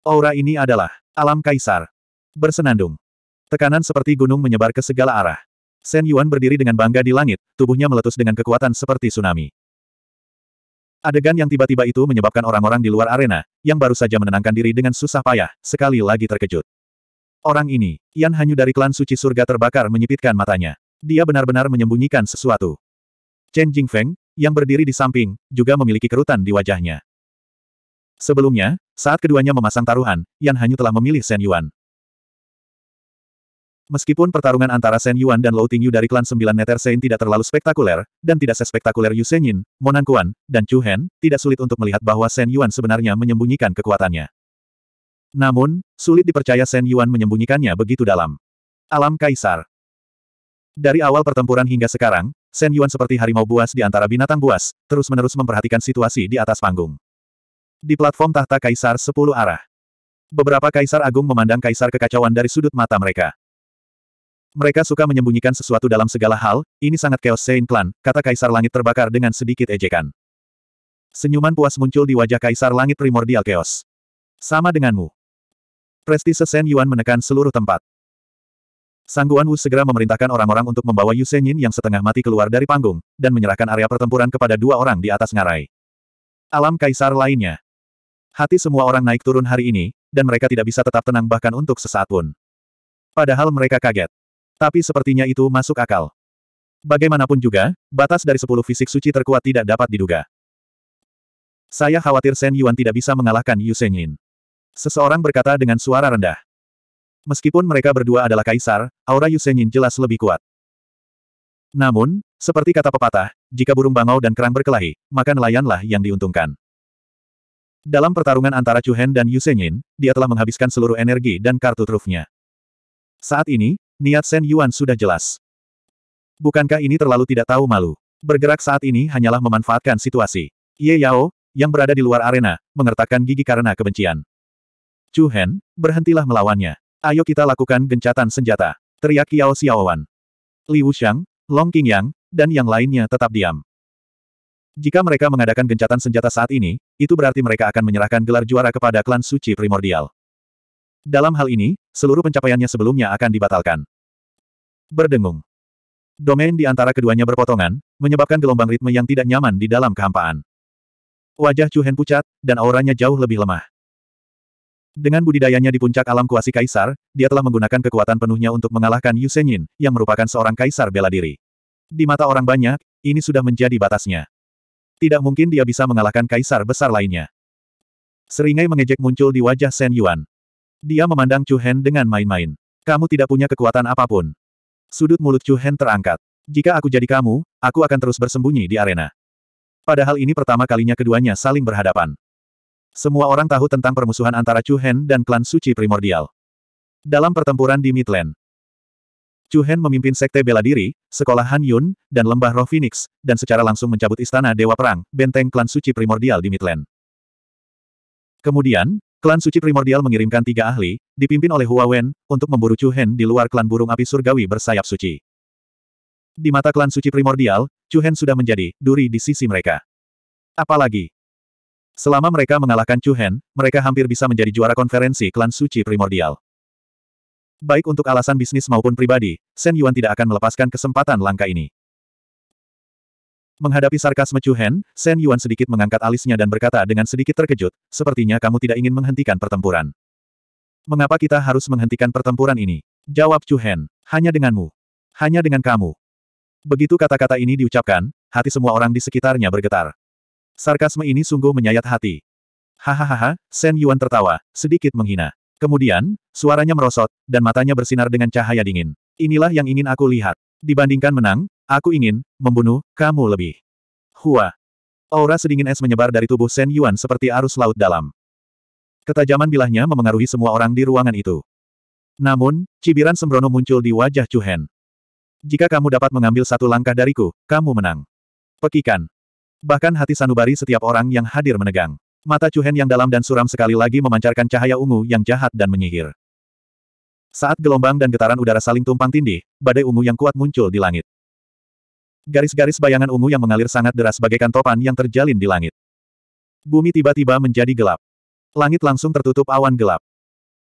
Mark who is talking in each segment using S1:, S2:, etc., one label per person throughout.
S1: Aura ini adalah alam kaisar. Bersenandung. Tekanan seperti gunung menyebar ke segala arah. Shen Yuan berdiri dengan bangga di langit, tubuhnya meletus dengan kekuatan seperti tsunami. Adegan yang tiba-tiba itu menyebabkan orang-orang di luar arena, yang baru saja menenangkan diri dengan susah payah, sekali lagi terkejut. Orang ini, Yan Hanyu dari klan suci surga terbakar menyipitkan matanya. Dia benar-benar menyembunyikan sesuatu. Chen Jingfeng, yang berdiri di samping, juga memiliki kerutan di wajahnya. Sebelumnya, saat keduanya memasang taruhan, Yan Hanyu telah memilih Shen Yuan. Meskipun pertarungan antara Shen Yuan dan Lou Yu dari klan Sembilan Neter Sein tidak terlalu spektakuler, dan tidak sespektakuler Yu Yin, Monan Kuan, dan Chu Hen, tidak sulit untuk melihat bahwa Shen Yuan sebenarnya menyembunyikan kekuatannya. Namun, sulit dipercaya Shen Yuan menyembunyikannya begitu dalam. Alam Kaisar Dari awal pertempuran hingga sekarang, Shen Yuan seperti harimau buas di antara binatang buas, terus-menerus memperhatikan situasi di atas panggung. Di platform tahta kaisar sepuluh arah. Beberapa kaisar agung memandang kaisar kekacauan dari sudut mata mereka. Mereka suka menyembunyikan sesuatu dalam segala hal, ini sangat chaos Saint Clan, kata kaisar langit terbakar dengan sedikit ejekan. Senyuman puas muncul di wajah kaisar langit primordial chaos. Sama denganmu. Prestise Sen Yuan menekan seluruh tempat. Sangguan Wu segera memerintahkan orang-orang untuk membawa Yu Senyin yang setengah mati keluar dari panggung, dan menyerahkan area pertempuran kepada dua orang di atas ngarai. Alam kaisar lainnya. Hati semua orang naik turun hari ini, dan mereka tidak bisa tetap tenang bahkan untuk sesaat pun. Padahal mereka kaget. Tapi sepertinya itu masuk akal. Bagaimanapun juga, batas dari sepuluh fisik suci terkuat tidak dapat diduga. Saya khawatir Shen Yuan tidak bisa mengalahkan Yu Yin. Seseorang berkata dengan suara rendah. Meskipun mereka berdua adalah kaisar, aura Yu Yin jelas lebih kuat. Namun, seperti kata pepatah, jika burung bangau dan kerang berkelahi, maka nelayanlah yang diuntungkan. Dalam pertarungan antara Chu Hen dan Yu Senyin, dia telah menghabiskan seluruh energi dan kartu trufnya. Saat ini, niat Shen Yuan sudah jelas. Bukankah ini terlalu tidak tahu malu? Bergerak saat ini hanyalah memanfaatkan situasi. Ye Yao, yang berada di luar arena, mengertakkan gigi karena kebencian. Chu Hen, berhentilah melawannya. Ayo kita lakukan gencatan senjata. Teriak Yao Xiaowan. Li Shang, Long Qingyang, dan yang lainnya tetap diam. Jika mereka mengadakan gencatan senjata saat ini, itu berarti mereka akan menyerahkan gelar juara kepada klan suci primordial. Dalam hal ini, seluruh pencapaiannya sebelumnya akan dibatalkan. Berdengung. Domain di antara keduanya berpotongan, menyebabkan gelombang ritme yang tidak nyaman di dalam kehampaan. Wajah Chuhen pucat, dan auranya jauh lebih lemah. Dengan budidayanya di puncak alam kuasi kaisar, dia telah menggunakan kekuatan penuhnya untuk mengalahkan Yusenyin, yang merupakan seorang kaisar bela diri. Di mata orang banyak, ini sudah menjadi batasnya. Tidak mungkin dia bisa mengalahkan kaisar besar lainnya. Seringai mengejek muncul di wajah Shen Yuan. Dia memandang Chu Hen dengan main-main. Kamu tidak punya kekuatan apapun. Sudut mulut Chu Hen terangkat. Jika aku jadi kamu, aku akan terus bersembunyi di arena. Padahal ini pertama kalinya keduanya saling berhadapan. Semua orang tahu tentang permusuhan antara Chu Hen dan klan suci primordial. Dalam pertempuran di Midland, Chu Hen memimpin sekte bela diri, sekolah Han Yun, dan lembah roh Phoenix, dan secara langsung mencabut istana Dewa Perang, benteng klan suci primordial di Midland. Kemudian, klan suci primordial mengirimkan tiga ahli, dipimpin oleh Hua Wen, untuk memburu Chu Hen di luar klan burung api surgawi bersayap suci. Di mata klan suci primordial, Chu Hen sudah menjadi duri di sisi mereka. Apalagi, Selama mereka mengalahkan Chu Hen, mereka hampir bisa menjadi juara konferensi klan suci primordial. Baik untuk alasan bisnis maupun pribadi, Shen Yuan tidak akan melepaskan kesempatan langka ini. Menghadapi sarkasme Chu Hen, Shen Yuan sedikit mengangkat alisnya dan berkata dengan sedikit terkejut, sepertinya kamu tidak ingin menghentikan pertempuran. Mengapa kita harus menghentikan pertempuran ini? Jawab Chu Hen, hanya denganmu. Hanya dengan kamu. Begitu kata-kata ini diucapkan, hati semua orang di sekitarnya bergetar. Sarkasme ini sungguh menyayat hati. Hahaha, Shen Yuan tertawa, sedikit menghina. Kemudian, suaranya merosot, dan matanya bersinar dengan cahaya dingin. Inilah yang ingin aku lihat. Dibandingkan menang, aku ingin membunuh kamu lebih. Hua. Aura sedingin es menyebar dari tubuh Shen Yuan seperti arus laut dalam. Ketajaman bilahnya memengaruhi semua orang di ruangan itu. Namun, cibiran sembrono muncul di wajah Chu Hen. Jika kamu dapat mengambil satu langkah dariku, kamu menang. Pekikan. Bahkan hati sanubari setiap orang yang hadir menegang. Mata Cuhen yang dalam dan suram sekali lagi memancarkan cahaya ungu yang jahat dan menyihir. Saat gelombang dan getaran udara saling tumpang tindih, badai ungu yang kuat muncul di langit. Garis-garis bayangan ungu yang mengalir sangat deras bagaikan topan yang terjalin di langit. Bumi tiba-tiba menjadi gelap. Langit langsung tertutup awan gelap.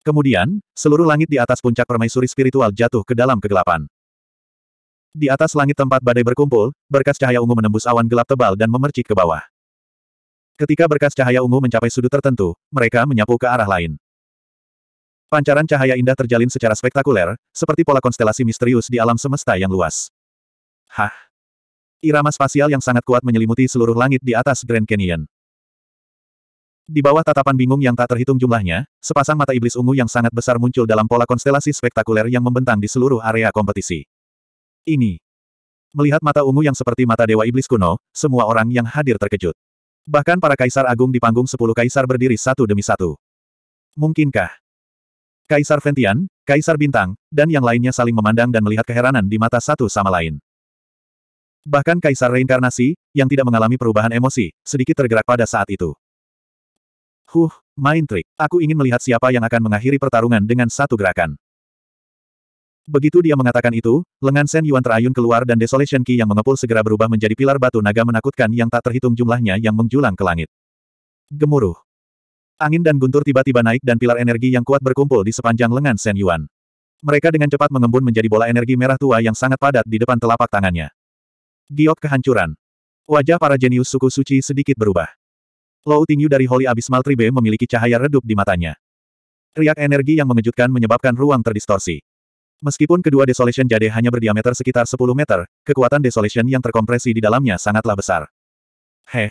S1: Kemudian, seluruh langit di atas puncak permaisuri spiritual jatuh ke dalam kegelapan. Di atas langit tempat badai berkumpul, berkas cahaya ungu menembus awan gelap tebal dan memercik ke bawah. Ketika berkas cahaya ungu mencapai sudut tertentu, mereka menyapu ke arah lain. Pancaran cahaya indah terjalin secara spektakuler, seperti pola konstelasi misterius di alam semesta yang luas. Hah! Irama spasial yang sangat kuat menyelimuti seluruh langit di atas Grand Canyon. Di bawah tatapan bingung yang tak terhitung jumlahnya, sepasang mata iblis ungu yang sangat besar muncul dalam pola konstelasi spektakuler yang membentang di seluruh area kompetisi. Ini. Melihat mata ungu yang seperti mata dewa iblis kuno, semua orang yang hadir terkejut. Bahkan para kaisar agung di panggung sepuluh kaisar berdiri satu demi satu. Mungkinkah? Kaisar Ventian, Kaisar Bintang, dan yang lainnya saling memandang dan melihat keheranan di mata satu sama lain. Bahkan Kaisar Reinkarnasi, yang tidak mengalami perubahan emosi, sedikit tergerak pada saat itu. Huh, main trik. Aku ingin melihat siapa yang akan mengakhiri pertarungan dengan satu gerakan. Begitu dia mengatakan itu, lengan Shen Yuan terayun keluar dan Desolation Key yang mengepul segera berubah menjadi pilar batu naga menakutkan yang tak terhitung jumlahnya yang menjulang ke langit. Gemuruh. Angin dan guntur tiba-tiba naik dan pilar energi yang kuat berkumpul di sepanjang lengan Shen Yuan. Mereka dengan cepat mengembun menjadi bola energi merah tua yang sangat padat di depan telapak tangannya. Giok kehancuran. Wajah para jenius suku suci sedikit berubah. Lou Tingyu dari Holy Abyss Tribe memiliki cahaya redup di matanya. Riak energi yang mengejutkan menyebabkan ruang terdistorsi. Meskipun kedua Desolation Jade hanya berdiameter sekitar 10 meter, kekuatan Desolation yang terkompresi di dalamnya sangatlah besar. Heh.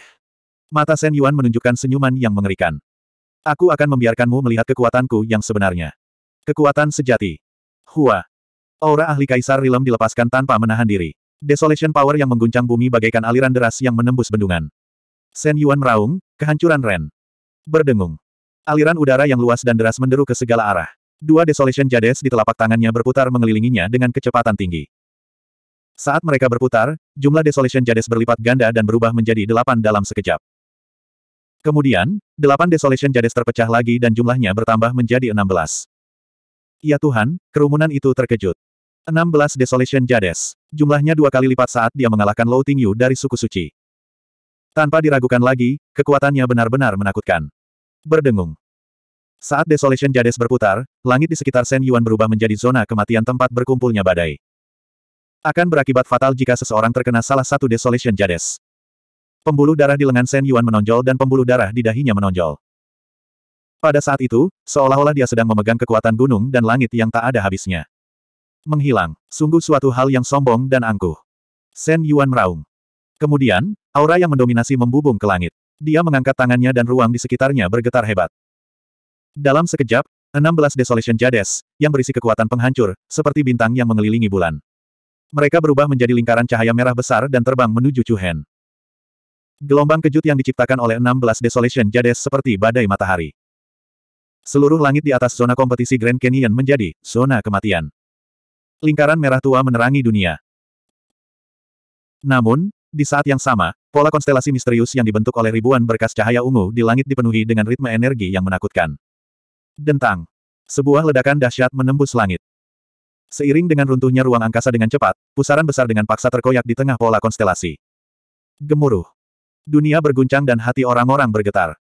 S1: Mata Sen Yuan menunjukkan senyuman yang mengerikan. Aku akan membiarkanmu melihat kekuatanku yang sebenarnya. Kekuatan sejati. Hua. Aura ahli kaisar Rilem dilepaskan tanpa menahan diri. Desolation power yang mengguncang bumi bagaikan aliran deras yang menembus bendungan. Sen Yuan meraung, kehancuran Ren. Berdengung. Aliran udara yang luas dan deras menderu ke segala arah. Dua Desolation Jades di telapak tangannya berputar mengelilinginya dengan kecepatan tinggi. Saat mereka berputar, jumlah Desolation Jades berlipat ganda dan berubah menjadi delapan dalam sekejap. Kemudian, delapan Desolation Jades terpecah lagi dan jumlahnya bertambah menjadi enam belas. Ya Tuhan, kerumunan itu terkejut. Enam belas Desolation Jades. Jumlahnya dua kali lipat saat dia mengalahkan Lou Tingyu dari suku suci. Tanpa diragukan lagi, kekuatannya benar-benar menakutkan. Berdengung. Saat Desolation Jades berputar, langit di sekitar Shen Yuan berubah menjadi zona kematian tempat berkumpulnya badai. Akan berakibat fatal jika seseorang terkena salah satu Desolation Jades. Pembuluh darah di lengan Shen Yuan menonjol dan pembuluh darah di dahinya menonjol. Pada saat itu, seolah-olah dia sedang memegang kekuatan gunung dan langit yang tak ada habisnya. Menghilang, sungguh suatu hal yang sombong dan angkuh. Shen Yuan meraung. Kemudian, aura yang mendominasi membubung ke langit. Dia mengangkat tangannya dan ruang di sekitarnya bergetar hebat. Dalam sekejap, 16 Desolation Jades, yang berisi kekuatan penghancur, seperti bintang yang mengelilingi bulan. Mereka berubah menjadi lingkaran cahaya merah besar dan terbang menuju Chuhen. Gelombang kejut yang diciptakan oleh 16 Desolation Jades seperti badai matahari. Seluruh langit di atas zona kompetisi Grand Canyon menjadi zona kematian. Lingkaran merah tua menerangi dunia. Namun, di saat yang sama, pola konstelasi misterius yang dibentuk oleh ribuan berkas cahaya ungu di langit dipenuhi dengan ritme energi yang menakutkan. Dentang. Sebuah ledakan dahsyat menembus langit. Seiring dengan runtuhnya ruang angkasa dengan cepat, pusaran besar dengan paksa terkoyak di tengah pola konstelasi. Gemuruh. Dunia berguncang dan hati orang-orang bergetar.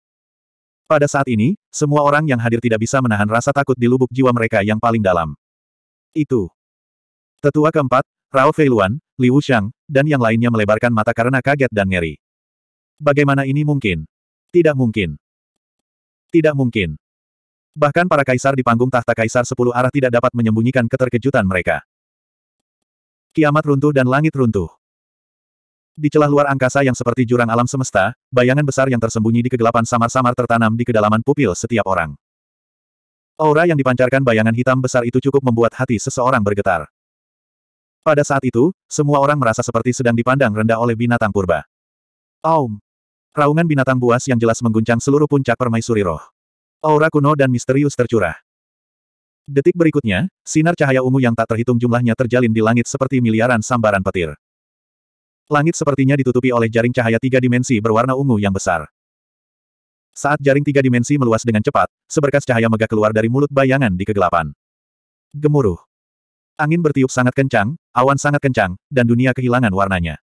S1: Pada saat ini, semua orang yang hadir tidak bisa menahan rasa takut di lubuk jiwa mereka yang paling dalam. Itu. Tetua keempat, Rao Feiluan, Liu Shang, dan yang lainnya melebarkan mata karena kaget dan ngeri. Bagaimana ini mungkin? Tidak mungkin. Tidak mungkin. Bahkan para kaisar di panggung tahta kaisar sepuluh arah tidak dapat menyembunyikan keterkejutan mereka. Kiamat runtuh dan langit runtuh. Di celah luar angkasa yang seperti jurang alam semesta, bayangan besar yang tersembunyi di kegelapan samar-samar tertanam di kedalaman pupil setiap orang. Aura yang dipancarkan bayangan hitam besar itu cukup membuat hati seseorang bergetar. Pada saat itu, semua orang merasa seperti sedang dipandang rendah oleh binatang purba. Aum! Raungan binatang buas yang jelas mengguncang seluruh puncak permaisuri roh. Aura kuno dan misterius tercurah. Detik berikutnya, sinar cahaya ungu yang tak terhitung jumlahnya terjalin di langit seperti miliaran sambaran petir. Langit sepertinya ditutupi oleh jaring cahaya tiga dimensi berwarna ungu yang besar. Saat jaring tiga dimensi meluas dengan cepat, seberkas cahaya megah keluar dari mulut bayangan di kegelapan. Gemuruh. Angin bertiup sangat kencang, awan sangat kencang, dan dunia kehilangan warnanya.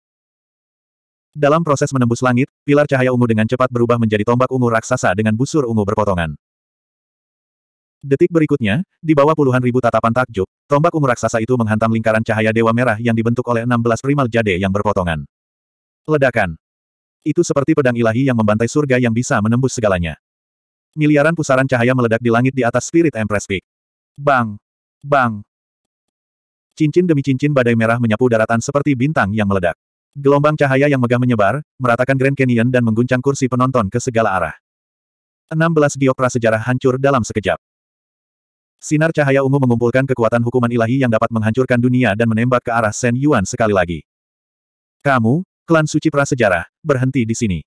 S1: Dalam proses menembus langit, pilar cahaya ungu dengan cepat berubah menjadi tombak ungu raksasa dengan busur ungu berpotongan. Detik berikutnya, di bawah puluhan ribu tatapan takjub, tombak ungu raksasa itu menghantam lingkaran cahaya dewa merah yang dibentuk oleh 16 primal jade yang berpotongan. Ledakan. Itu seperti pedang ilahi yang membantai surga yang bisa menembus segalanya. Miliaran pusaran cahaya meledak di langit di atas Spirit Empress Peak. Bang! Bang! Cincin demi cincin badai merah menyapu daratan seperti bintang yang meledak. Gelombang cahaya yang megah menyebar, meratakan Grand Canyon dan mengguncang kursi penonton ke segala arah. 16 giok sejarah hancur dalam sekejap. Sinar cahaya ungu mengumpulkan kekuatan hukuman ilahi yang dapat menghancurkan dunia dan menembak ke arah Shen Yuan sekali lagi. Kamu, klan suci prasejarah, berhenti di sini.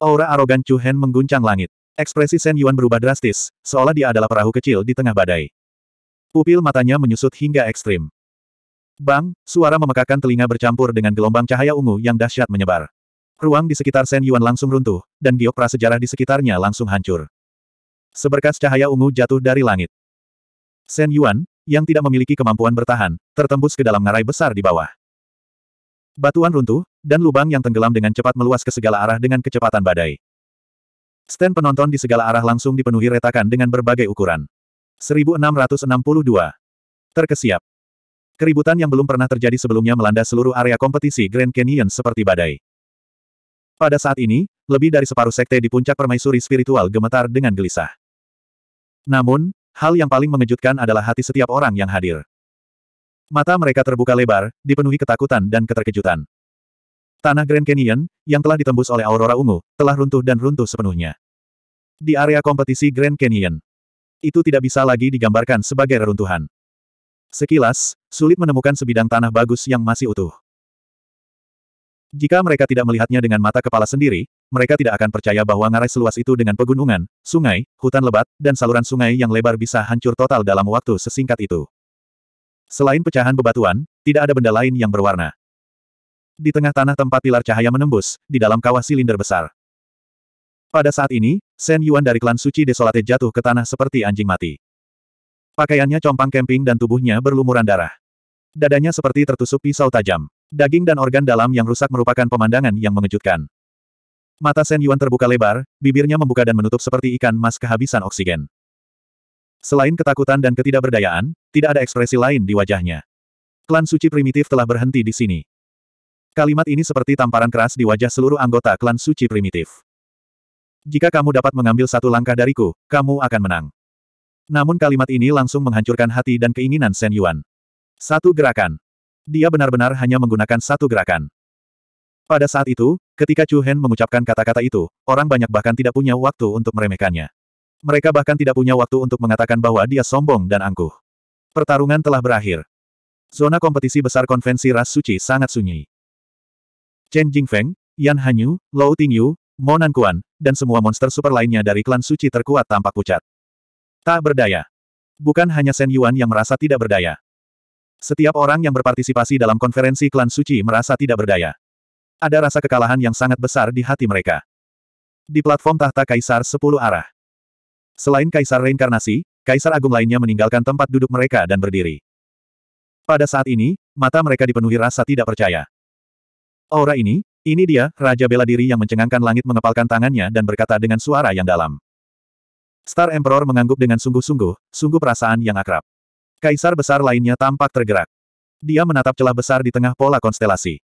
S1: Aura arogan Chu Hen mengguncang langit. Ekspresi Shen Yuan berubah drastis, seolah dia adalah perahu kecil di tengah badai. Pupil matanya menyusut hingga ekstrim. Bang, suara memekakan telinga bercampur dengan gelombang cahaya ungu yang dahsyat menyebar. Ruang di sekitar Shen Yuan langsung runtuh, dan giok prasejarah di sekitarnya langsung hancur. Seberkas cahaya ungu jatuh dari langit. Shen Yuan, yang tidak memiliki kemampuan bertahan, tertembus ke dalam ngarai besar di bawah. Batuan runtuh, dan lubang yang tenggelam dengan cepat meluas ke segala arah dengan kecepatan badai. Stand penonton di segala arah langsung dipenuhi retakan dengan berbagai ukuran. 1662. Terkesiap. Keributan yang belum pernah terjadi sebelumnya melanda seluruh area kompetisi Grand Canyon seperti badai. Pada saat ini, lebih dari separuh sekte di puncak permaisuri spiritual gemetar dengan gelisah. Namun, Hal yang paling mengejutkan adalah hati setiap orang yang hadir. Mata mereka terbuka lebar, dipenuhi ketakutan dan keterkejutan. Tanah Grand Canyon, yang telah ditembus oleh aurora ungu, telah runtuh dan runtuh sepenuhnya. Di area kompetisi Grand Canyon, itu tidak bisa lagi digambarkan sebagai reruntuhan. Sekilas, sulit menemukan sebidang tanah bagus yang masih utuh. Jika mereka tidak melihatnya dengan mata kepala sendiri, mereka tidak akan percaya bahwa ngarai seluas itu dengan pegunungan, sungai, hutan lebat, dan saluran sungai yang lebar bisa hancur total dalam waktu sesingkat itu. Selain pecahan bebatuan, tidak ada benda lain yang berwarna. Di tengah tanah tempat pilar cahaya menembus, di dalam kawah silinder besar. Pada saat ini, Sen Yuan dari klan suci Desolate jatuh ke tanah seperti anjing mati. Pakaiannya compang kemping dan tubuhnya berlumuran darah. Dadanya seperti tertusuk pisau tajam. Daging dan organ dalam yang rusak merupakan pemandangan yang mengejutkan. Mata Sen Yuan terbuka lebar, bibirnya membuka dan menutup seperti ikan mas kehabisan oksigen. Selain ketakutan dan ketidakberdayaan, tidak ada ekspresi lain di wajahnya. Klan suci primitif telah berhenti di sini. Kalimat ini seperti tamparan keras di wajah seluruh anggota klan suci primitif. Jika kamu dapat mengambil satu langkah dariku, kamu akan menang. Namun kalimat ini langsung menghancurkan hati dan keinginan Sen Yuan. Satu gerakan. Dia benar-benar hanya menggunakan satu gerakan. Pada saat itu, ketika Chu Hen mengucapkan kata-kata itu, orang banyak bahkan tidak punya waktu untuk meremehkannya. Mereka bahkan tidak punya waktu untuk mengatakan bahwa dia sombong dan angkuh. Pertarungan telah berakhir. Zona kompetisi besar konvensi ras suci sangat sunyi. Chen Jingfeng, Yan Hanyu, Lou Tingyu, Mo Nanquan, dan semua monster super lainnya dari klan suci terkuat tampak pucat. Tak berdaya. Bukan hanya Shen Yuan yang merasa tidak berdaya. Setiap orang yang berpartisipasi dalam konferensi klan suci merasa tidak berdaya. Ada rasa kekalahan yang sangat besar di hati mereka. Di platform tahta Kaisar Sepuluh Arah. Selain Kaisar Reinkarnasi, Kaisar Agung lainnya meninggalkan tempat duduk mereka dan berdiri. Pada saat ini, mata mereka dipenuhi rasa tidak percaya. Aura ini, ini dia, Raja Bela Diri yang mencengangkan langit mengepalkan tangannya dan berkata dengan suara yang dalam. Star Emperor mengangguk dengan sungguh-sungguh, sungguh perasaan yang akrab. Kaisar besar lainnya tampak tergerak. Dia menatap celah besar di tengah pola konstelasi.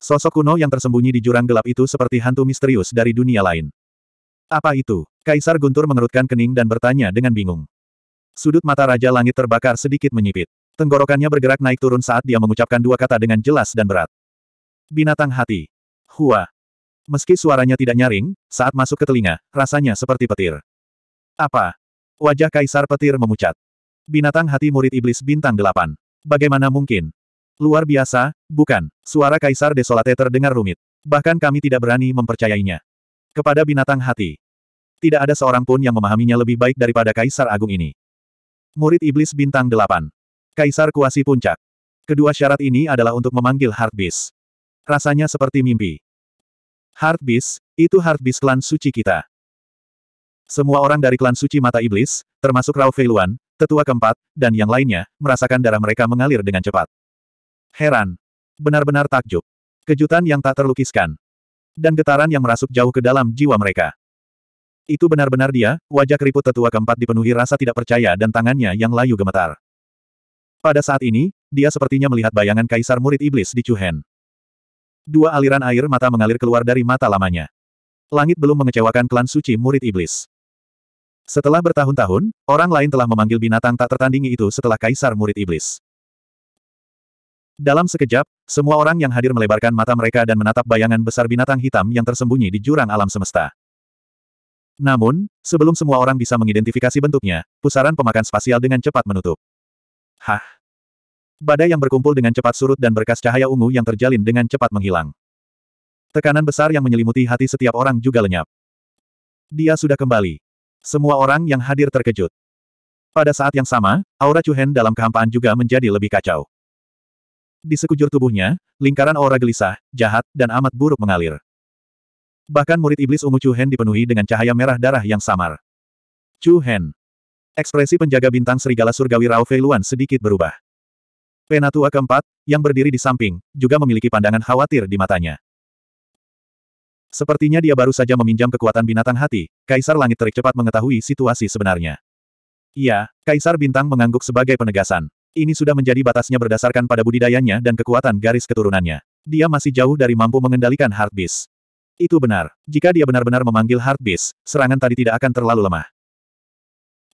S1: Sosok kuno yang tersembunyi di jurang gelap itu seperti hantu misterius dari dunia lain. Apa itu? Kaisar Guntur mengerutkan kening dan bertanya dengan bingung. Sudut mata Raja Langit terbakar sedikit menyipit. Tenggorokannya bergerak naik turun saat dia mengucapkan dua kata dengan jelas dan berat. Binatang hati. Hua. Meski suaranya tidak nyaring, saat masuk ke telinga, rasanya seperti petir. Apa? Wajah Kaisar Petir memucat. Binatang hati murid iblis bintang delapan. Bagaimana mungkin? Luar biasa, bukan? Suara Kaisar Desolate terdengar rumit. Bahkan kami tidak berani mempercayainya. Kepada binatang hati. Tidak ada seorang pun yang memahaminya lebih baik daripada Kaisar Agung ini. Murid Iblis Bintang 8. Kaisar Kuasi Puncak. Kedua syarat ini adalah untuk memanggil Heart Rasanya seperti mimpi. Heart itu Heart klan suci kita. Semua orang dari klan suci mata iblis, termasuk Rao Feiluan, tetua keempat, dan yang lainnya, merasakan darah mereka mengalir dengan cepat. Heran. Benar-benar takjub. Kejutan yang tak terlukiskan. Dan getaran yang merasuk jauh ke dalam jiwa mereka. Itu benar-benar dia, wajah keriput tetua keempat dipenuhi rasa tidak percaya dan tangannya yang layu gemetar. Pada saat ini, dia sepertinya melihat bayangan kaisar murid iblis di Chuhen. Dua aliran air mata mengalir keluar dari mata lamanya. Langit belum mengecewakan klan suci murid iblis. Setelah bertahun-tahun, orang lain telah memanggil binatang tak tertandingi itu setelah kaisar murid iblis. Dalam sekejap, semua orang yang hadir melebarkan mata mereka dan menatap bayangan besar binatang hitam yang tersembunyi di jurang alam semesta. Namun, sebelum semua orang bisa mengidentifikasi bentuknya, pusaran pemakan spasial dengan cepat menutup. Hah? Badai yang berkumpul dengan cepat surut dan berkas cahaya ungu yang terjalin dengan cepat menghilang. Tekanan besar yang menyelimuti hati setiap orang juga lenyap. Dia sudah kembali. Semua orang yang hadir terkejut. Pada saat yang sama, aura Chuhen dalam kehampaan juga menjadi lebih kacau. Di sekujur tubuhnya, lingkaran aura gelisah, jahat, dan amat buruk mengalir. Bahkan murid iblis ungu Chu Hen dipenuhi dengan cahaya merah darah yang samar. Chu Hen. Ekspresi penjaga bintang serigala surgawi Rao Fei Luan sedikit berubah. Penatua keempat, yang berdiri di samping, juga memiliki pandangan khawatir di matanya. Sepertinya dia baru saja meminjam kekuatan binatang hati, Kaisar Langit Terik cepat mengetahui situasi sebenarnya. Iya, Kaisar Bintang mengangguk sebagai penegasan. Ini sudah menjadi batasnya berdasarkan pada budidayanya dan kekuatan garis keturunannya. Dia masih jauh dari mampu mengendalikan Heartbeast. Itu benar. Jika dia benar-benar memanggil Heartbeast, serangan tadi tidak akan terlalu lemah.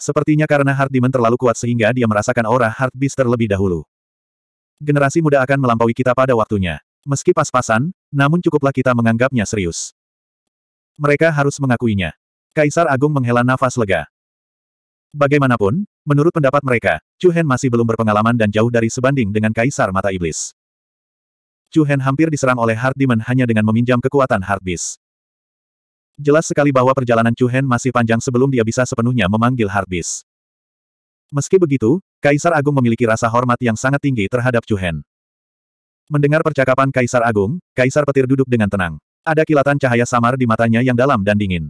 S1: Sepertinya karena Heart Demon terlalu kuat sehingga dia merasakan aura Heartbeast terlebih dahulu. Generasi muda akan melampaui kita pada waktunya. Meski pas-pasan, namun cukuplah kita menganggapnya serius. Mereka harus mengakuinya. Kaisar Agung menghela nafas lega. Bagaimanapun, menurut pendapat mereka, Chu Hen masih belum berpengalaman dan jauh dari sebanding dengan Kaisar Mata Iblis. Chu Hen hampir diserang oleh Heart Demon hanya dengan meminjam kekuatan Heart Beast. Jelas sekali bahwa perjalanan Chu Hen masih panjang sebelum dia bisa sepenuhnya memanggil Heart Beast. Meski begitu, Kaisar Agung memiliki rasa hormat yang sangat tinggi terhadap Chu Hen. Mendengar percakapan Kaisar Agung, Kaisar Petir duduk dengan tenang. Ada kilatan cahaya samar di matanya yang dalam dan dingin.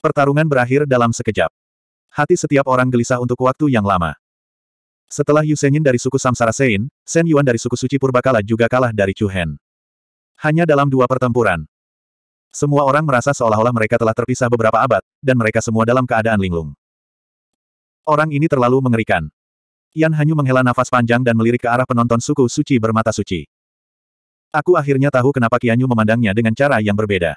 S1: Pertarungan berakhir dalam sekejap. Hati setiap orang gelisah untuk waktu yang lama. Setelah Yu Senyin dari suku Samsara Sein, Sen Yuan dari suku Suci Purbakala juga kalah dari Chu Hen. Hanya dalam dua pertempuran. Semua orang merasa seolah-olah mereka telah terpisah beberapa abad, dan mereka semua dalam keadaan linglung. Orang ini terlalu mengerikan. Yan Hanyu menghela nafas panjang dan melirik ke arah penonton suku suci bermata suci. Aku akhirnya tahu kenapa Qianyu memandangnya dengan cara yang berbeda.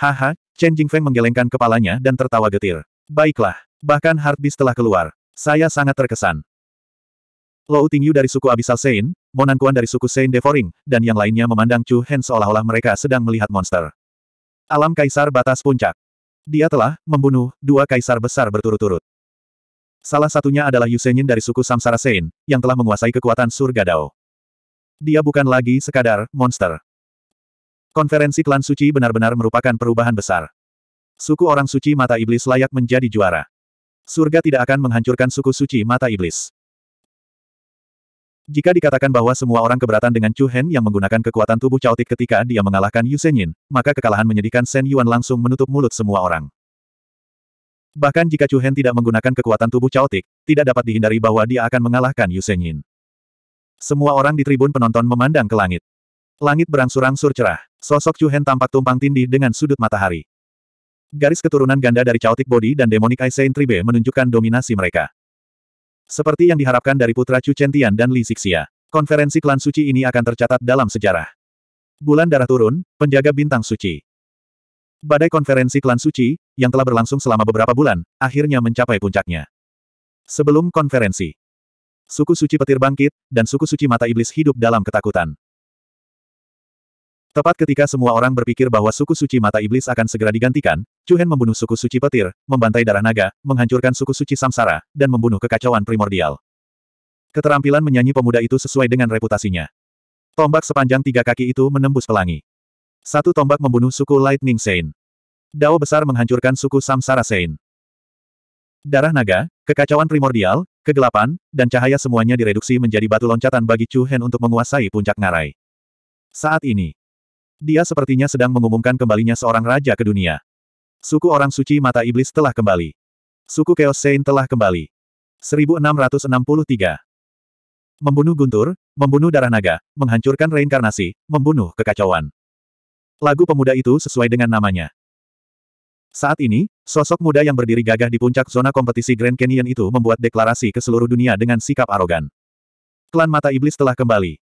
S1: Haha, Chen Jingfeng menggelengkan kepalanya dan tertawa getir. Baiklah. Bahkan Hardbeast telah keluar. Saya sangat terkesan. Lou Tingyu dari suku Abyssal Sein, Kuan dari suku Sein Devoring, dan yang lainnya memandang Chu Hen seolah-olah mereka sedang melihat monster. Alam Kaisar Batas Puncak. Dia telah membunuh dua kaisar besar berturut-turut. Salah satunya adalah Yusenyin dari suku Samsara Sein, yang telah menguasai kekuatan surga Dao. Dia bukan lagi sekadar monster. Konferensi klan suci benar-benar merupakan perubahan besar. Suku orang suci mata iblis layak menjadi juara surga tidak akan menghancurkan suku suci mata iblis. Jika dikatakan bahwa semua orang keberatan dengan Chu Hen yang menggunakan kekuatan tubuh caotik ketika dia mengalahkan Yu Senyin, maka kekalahan menyedihkan Shen Yuan langsung menutup mulut semua orang. Bahkan jika Chu Hen tidak menggunakan kekuatan tubuh caotik, tidak dapat dihindari bahwa dia akan mengalahkan Yu Senyin. Semua orang di tribun penonton memandang ke langit. Langit berangsur-angsur cerah. Sosok Chu Hen tampak tumpang tindih dengan sudut matahari. Garis keturunan ganda dari Chaotic Body dan Demonic Eye Saint Tribe menunjukkan dominasi mereka. Seperti yang diharapkan dari putra Chu Chentian dan Li Sixia, konferensi klan suci ini akan tercatat dalam sejarah. Bulan darah turun, penjaga bintang suci. Badai konferensi klan suci, yang telah berlangsung selama beberapa bulan, akhirnya mencapai puncaknya. Sebelum konferensi, suku suci petir bangkit, dan suku suci mata iblis hidup dalam ketakutan. Tepat ketika semua orang berpikir bahwa suku suci mata iblis akan segera digantikan, Hen membunuh suku suci petir, membantai darah naga, menghancurkan suku suci samsara, dan membunuh kekacauan primordial. Keterampilan menyanyi pemuda itu sesuai dengan reputasinya. Tombak sepanjang tiga kaki itu menembus pelangi. Satu tombak membunuh suku Lightning Sein. Dao besar menghancurkan suku Samsara Sein. Darah naga, kekacauan primordial, kegelapan, dan cahaya semuanya direduksi menjadi batu loncatan bagi Chu Hen untuk menguasai puncak ngarai. Saat ini, dia sepertinya sedang mengumumkan kembalinya seorang raja ke dunia. Suku orang suci mata iblis telah kembali. Suku Chaos Saint telah kembali. 1663. Membunuh guntur, membunuh darah naga, menghancurkan reinkarnasi, membunuh kekacauan. Lagu pemuda itu sesuai dengan namanya. Saat ini, sosok muda yang berdiri gagah di puncak zona kompetisi Grand Canyon itu membuat deklarasi ke seluruh dunia dengan sikap arogan. Klan Mata Iblis telah kembali.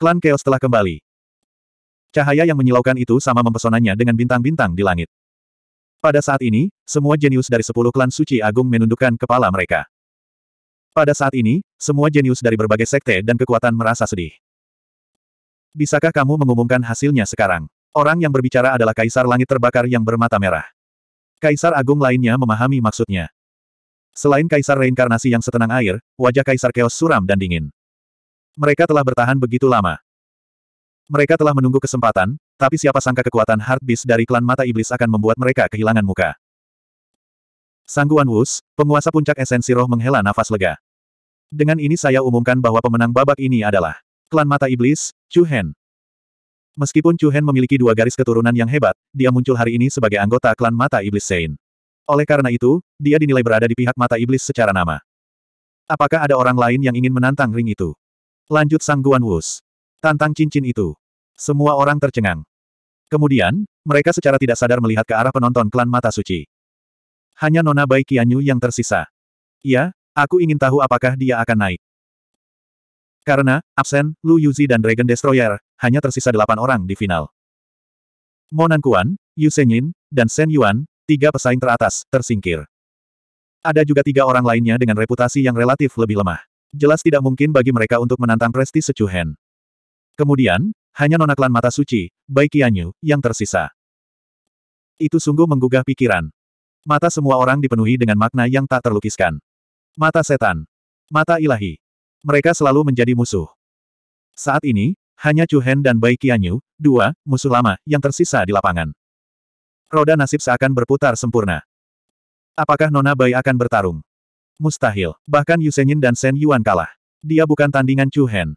S1: Klan Chaos telah kembali. Cahaya yang menyilaukan itu sama mempesonanya dengan bintang-bintang di langit. Pada saat ini, semua jenius dari sepuluh klan suci agung menundukkan kepala mereka. Pada saat ini, semua jenius dari berbagai sekte dan kekuatan merasa sedih. Bisakah kamu mengumumkan hasilnya sekarang? Orang yang berbicara adalah Kaisar Langit Terbakar yang bermata merah. Kaisar Agung lainnya memahami maksudnya. Selain Kaisar Reinkarnasi yang setenang air, wajah Kaisar Keos suram dan dingin. Mereka telah bertahan begitu lama. Mereka telah menunggu kesempatan, tapi siapa sangka kekuatan Heart Beast dari klan Mata Iblis akan membuat mereka kehilangan muka. Sangguan Wus, penguasa puncak esensi roh menghela nafas lega. Dengan ini saya umumkan bahwa pemenang babak ini adalah klan Mata Iblis, Chu Hen. Meskipun Chu Hen memiliki dua garis keturunan yang hebat, dia muncul hari ini sebagai anggota klan Mata Iblis Sein. Oleh karena itu, dia dinilai berada di pihak Mata Iblis secara nama. Apakah ada orang lain yang ingin menantang ring itu? Lanjut Sangguan Wus. Tantang cincin itu. Semua orang tercengang. Kemudian, mereka secara tidak sadar melihat ke arah penonton klan Mata Suci. Hanya Nona Bai Qianyu yang tersisa. Ya, aku ingin tahu apakah dia akan naik. Karena, absen, Lu Yuzi dan Dragon Destroyer, hanya tersisa delapan orang di final. Monan Kuan, Yu Senyin, dan Shen Yuan, tiga pesaing teratas, tersingkir. Ada juga tiga orang lainnya dengan reputasi yang relatif lebih lemah. Jelas tidak mungkin bagi mereka untuk menantang Prestis secuhen. Kemudian, hanya nona klan mata suci, Bai Qianyu, yang tersisa. Itu sungguh menggugah pikiran. Mata semua orang dipenuhi dengan makna yang tak terlukiskan. Mata setan. Mata ilahi. Mereka selalu menjadi musuh. Saat ini, hanya Chu Hen dan Bai Qianyu, dua musuh lama yang tersisa di lapangan. Roda nasib seakan berputar sempurna. Apakah Nona Bai akan bertarung? Mustahil. Bahkan Yusenyin dan Sen Yuan kalah. Dia bukan tandingan Chu Hen.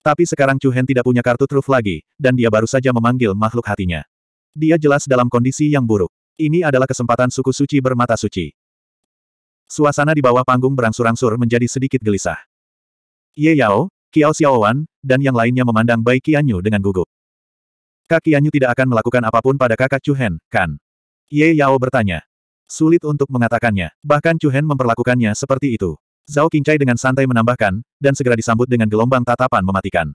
S1: Tapi sekarang Chu Hen tidak punya kartu truf lagi, dan dia baru saja memanggil makhluk hatinya. Dia jelas dalam kondisi yang buruk. Ini adalah kesempatan suku suci bermata suci. Suasana di bawah panggung berangsur-angsur menjadi sedikit gelisah. Ye Yao, Qiao Xiaowan, dan yang lainnya memandang Bai Qianyu dengan gugup. Kak Qianyu tidak akan melakukan apapun pada kakak Chu Hen, kan? Ye Yao bertanya. Sulit untuk mengatakannya, bahkan Chu Hen memperlakukannya seperti itu. Zhao Qingcai dengan santai menambahkan, dan segera disambut dengan gelombang tatapan mematikan.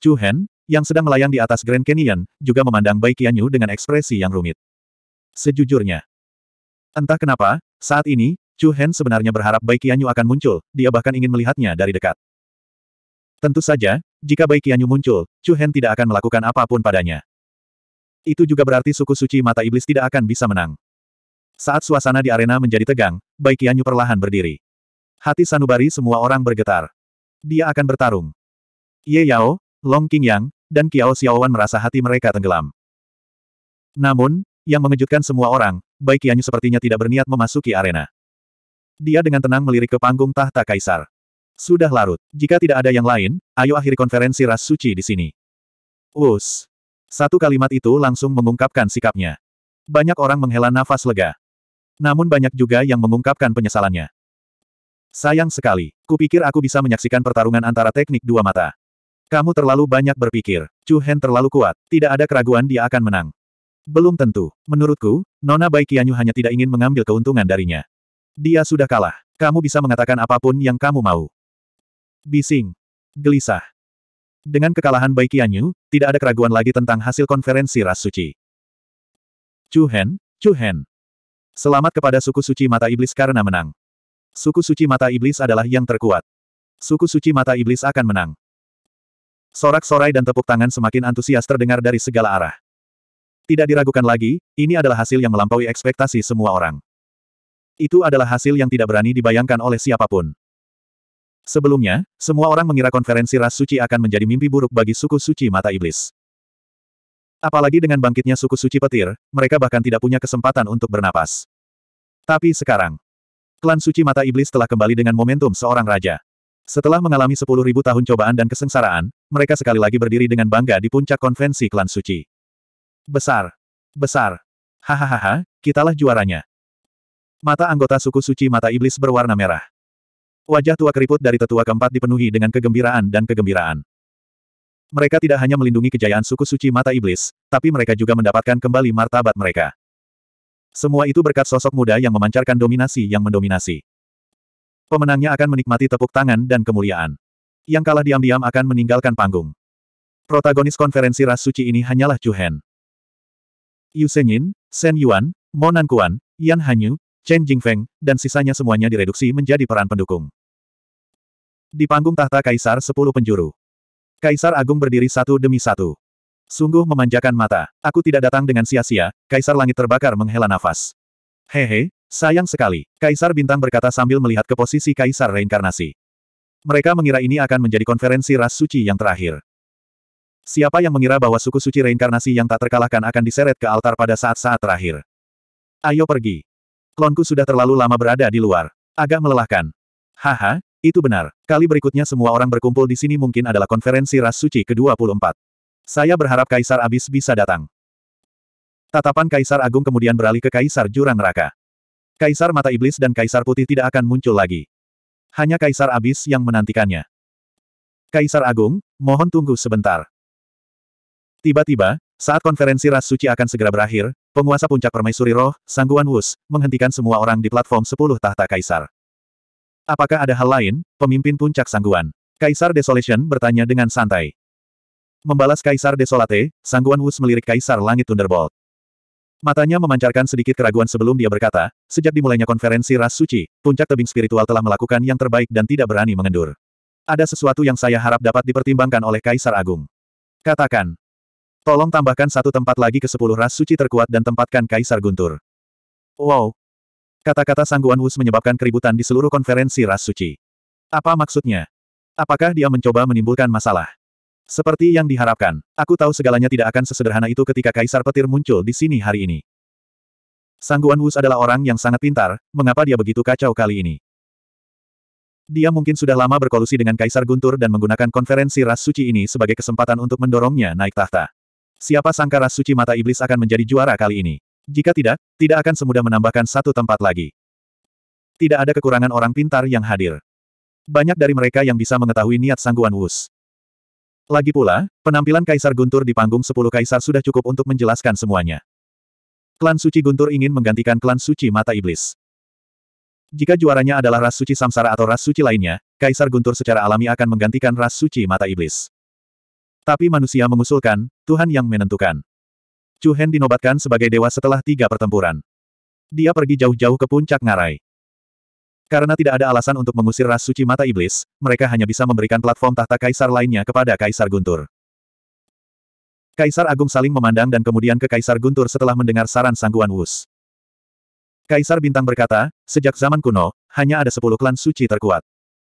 S1: Chu Hen, yang sedang melayang di atas Grand Canyon, juga memandang Bai Qianyu dengan ekspresi yang rumit. Sejujurnya. Entah kenapa, saat ini, Chu Hen sebenarnya berharap Bai Qianyu akan muncul, dia bahkan ingin melihatnya dari dekat. Tentu saja, jika Bai Qianyu muncul, Chu Hen tidak akan melakukan apapun padanya. Itu juga berarti suku suci mata iblis tidak akan bisa menang. Saat suasana di arena menjadi tegang, Bai Qianyu perlahan berdiri. Hati sanubari semua orang bergetar. Dia akan bertarung. Ye Yao, Long Yang, dan Kiao Xiaowan merasa hati mereka tenggelam. Namun, yang mengejutkan semua orang, Bai Qianyu sepertinya tidak berniat memasuki arena. Dia dengan tenang melirik ke panggung tahta kaisar. Sudah larut. Jika tidak ada yang lain, ayo akhiri konferensi ras suci di sini. Us. Satu kalimat itu langsung mengungkapkan sikapnya. Banyak orang menghela nafas lega. Namun banyak juga yang mengungkapkan penyesalannya. Sayang sekali, kupikir aku bisa menyaksikan pertarungan antara teknik dua mata. Kamu terlalu banyak berpikir, Chu Hen terlalu kuat, tidak ada keraguan dia akan menang. Belum tentu, menurutku, Nona Bai Qianyu hanya tidak ingin mengambil keuntungan darinya. Dia sudah kalah, kamu bisa mengatakan apapun yang kamu mau. Bising. Gelisah. Dengan kekalahan Bai Qianyu, tidak ada keraguan lagi tentang hasil konferensi Ras Suci. Chu Hen, Chu Hen, Selamat kepada suku suci mata iblis karena menang. Suku suci mata iblis adalah yang terkuat. Suku suci mata iblis akan menang. Sorak-sorai dan tepuk tangan semakin antusias terdengar dari segala arah. Tidak diragukan lagi, ini adalah hasil yang melampaui ekspektasi semua orang. Itu adalah hasil yang tidak berani dibayangkan oleh siapapun. Sebelumnya, semua orang mengira konferensi ras suci akan menjadi mimpi buruk bagi suku suci mata iblis. Apalagi dengan bangkitnya suku suci petir, mereka bahkan tidak punya kesempatan untuk bernapas. Tapi sekarang, klan suci mata iblis telah kembali dengan momentum seorang raja. Setelah mengalami 10.000 tahun cobaan dan kesengsaraan, mereka sekali lagi berdiri dengan bangga di puncak konvensi klan suci. Besar. Besar. Hahaha, kitalah juaranya. Mata anggota suku suci mata iblis berwarna merah. Wajah tua keriput dari tetua keempat dipenuhi dengan kegembiraan dan kegembiraan. Mereka tidak hanya melindungi kejayaan suku suci mata iblis, tapi mereka juga mendapatkan kembali martabat mereka. Semua itu berkat sosok muda yang memancarkan dominasi yang mendominasi. Pemenangnya akan menikmati tepuk tangan dan kemuliaan. Yang kalah diam-diam akan meninggalkan panggung. Protagonis konferensi ras suci ini hanyalah Chu Hen. Yu Senyin, Shen Yuan, Mo Kuan, Yan Hanyu, Chen Jingfeng, dan sisanya semuanya direduksi menjadi peran pendukung. Di panggung tahta kaisar sepuluh penjuru. Kaisar Agung berdiri satu demi satu. Sungguh memanjakan mata. Aku tidak datang dengan sia-sia, Kaisar Langit terbakar menghela nafas. Hehe, sayang sekali. Kaisar Bintang berkata sambil melihat ke posisi Kaisar Reinkarnasi. Mereka mengira ini akan menjadi konferensi ras suci yang terakhir. Siapa yang mengira bahwa suku suci reinkarnasi yang tak terkalahkan akan diseret ke altar pada saat-saat terakhir? Ayo pergi. Klonku sudah terlalu lama berada di luar. Agak melelahkan. Haha, itu benar, kali berikutnya semua orang berkumpul di sini mungkin adalah konferensi ras suci ke-24. Saya berharap Kaisar Abis bisa datang. Tatapan Kaisar Agung kemudian beralih ke Kaisar Jurang Neraka. Kaisar Mata Iblis dan Kaisar Putih tidak akan muncul lagi. Hanya Kaisar Abis yang menantikannya. Kaisar Agung, mohon tunggu sebentar. Tiba-tiba, saat konferensi ras suci akan segera berakhir, penguasa puncak permaisuri roh, Sangguan Wus, menghentikan semua orang di platform 10 tahta Kaisar. Apakah ada hal lain, pemimpin puncak sangguan? Kaisar Desolation bertanya dengan santai. Membalas Kaisar Desolate, sangguan Wus melirik Kaisar Langit Thunderbolt. Matanya memancarkan sedikit keraguan sebelum dia berkata, sejak dimulainya konferensi ras suci, puncak tebing spiritual telah melakukan yang terbaik dan tidak berani mengendur. Ada sesuatu yang saya harap dapat dipertimbangkan oleh Kaisar Agung. Katakan. Tolong tambahkan satu tempat lagi ke sepuluh ras suci terkuat dan tempatkan Kaisar Guntur. Wow, Kata-kata Sang Wus menyebabkan keributan di seluruh konferensi ras suci. Apa maksudnya? Apakah dia mencoba menimbulkan masalah? Seperti yang diharapkan, aku tahu segalanya tidak akan sesederhana itu ketika Kaisar Petir muncul di sini hari ini. Sang Wus adalah orang yang sangat pintar, mengapa dia begitu kacau kali ini? Dia mungkin sudah lama berkolusi dengan Kaisar Guntur dan menggunakan konferensi ras suci ini sebagai kesempatan untuk mendorongnya naik tahta. Siapa sangka ras suci mata iblis akan menjadi juara kali ini? Jika tidak, tidak akan semudah menambahkan satu tempat lagi. Tidak ada kekurangan orang pintar yang hadir. Banyak dari mereka yang bisa mengetahui niat sangguan Wus. Lagi pula, penampilan Kaisar Guntur di panggung Sepuluh Kaisar sudah cukup untuk menjelaskan semuanya. Klan Suci Guntur ingin menggantikan klan Suci Mata Iblis. Jika juaranya adalah ras suci samsara atau ras suci lainnya, Kaisar Guntur secara alami akan menggantikan ras suci mata iblis. Tapi manusia mengusulkan, Tuhan yang menentukan. Chu Hen dinobatkan sebagai dewa setelah tiga pertempuran. Dia pergi jauh-jauh ke puncak ngarai. Karena tidak ada alasan untuk mengusir ras suci mata iblis, mereka hanya bisa memberikan platform tahta kaisar lainnya kepada Kaisar Guntur. Kaisar Agung saling memandang dan kemudian ke Kaisar Guntur setelah mendengar saran sangguan Wus. Kaisar Bintang berkata, sejak zaman kuno, hanya ada sepuluh klan suci terkuat.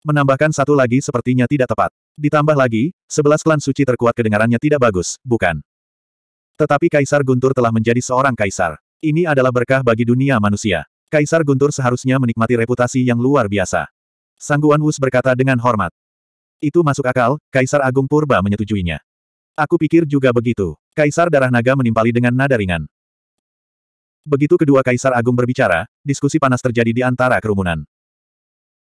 S1: Menambahkan satu lagi sepertinya tidak tepat. Ditambah lagi, sebelas klan suci terkuat kedengarannya tidak bagus, bukan? Tetapi Kaisar Guntur telah menjadi seorang kaisar. Ini adalah berkah bagi dunia manusia. Kaisar Guntur seharusnya menikmati reputasi yang luar biasa. Sangguan Wus berkata dengan hormat. Itu masuk akal, Kaisar Agung Purba menyetujuinya. Aku pikir juga begitu. Kaisar Darah Naga menimpali dengan nada ringan. Begitu kedua Kaisar Agung berbicara, diskusi panas terjadi di antara kerumunan.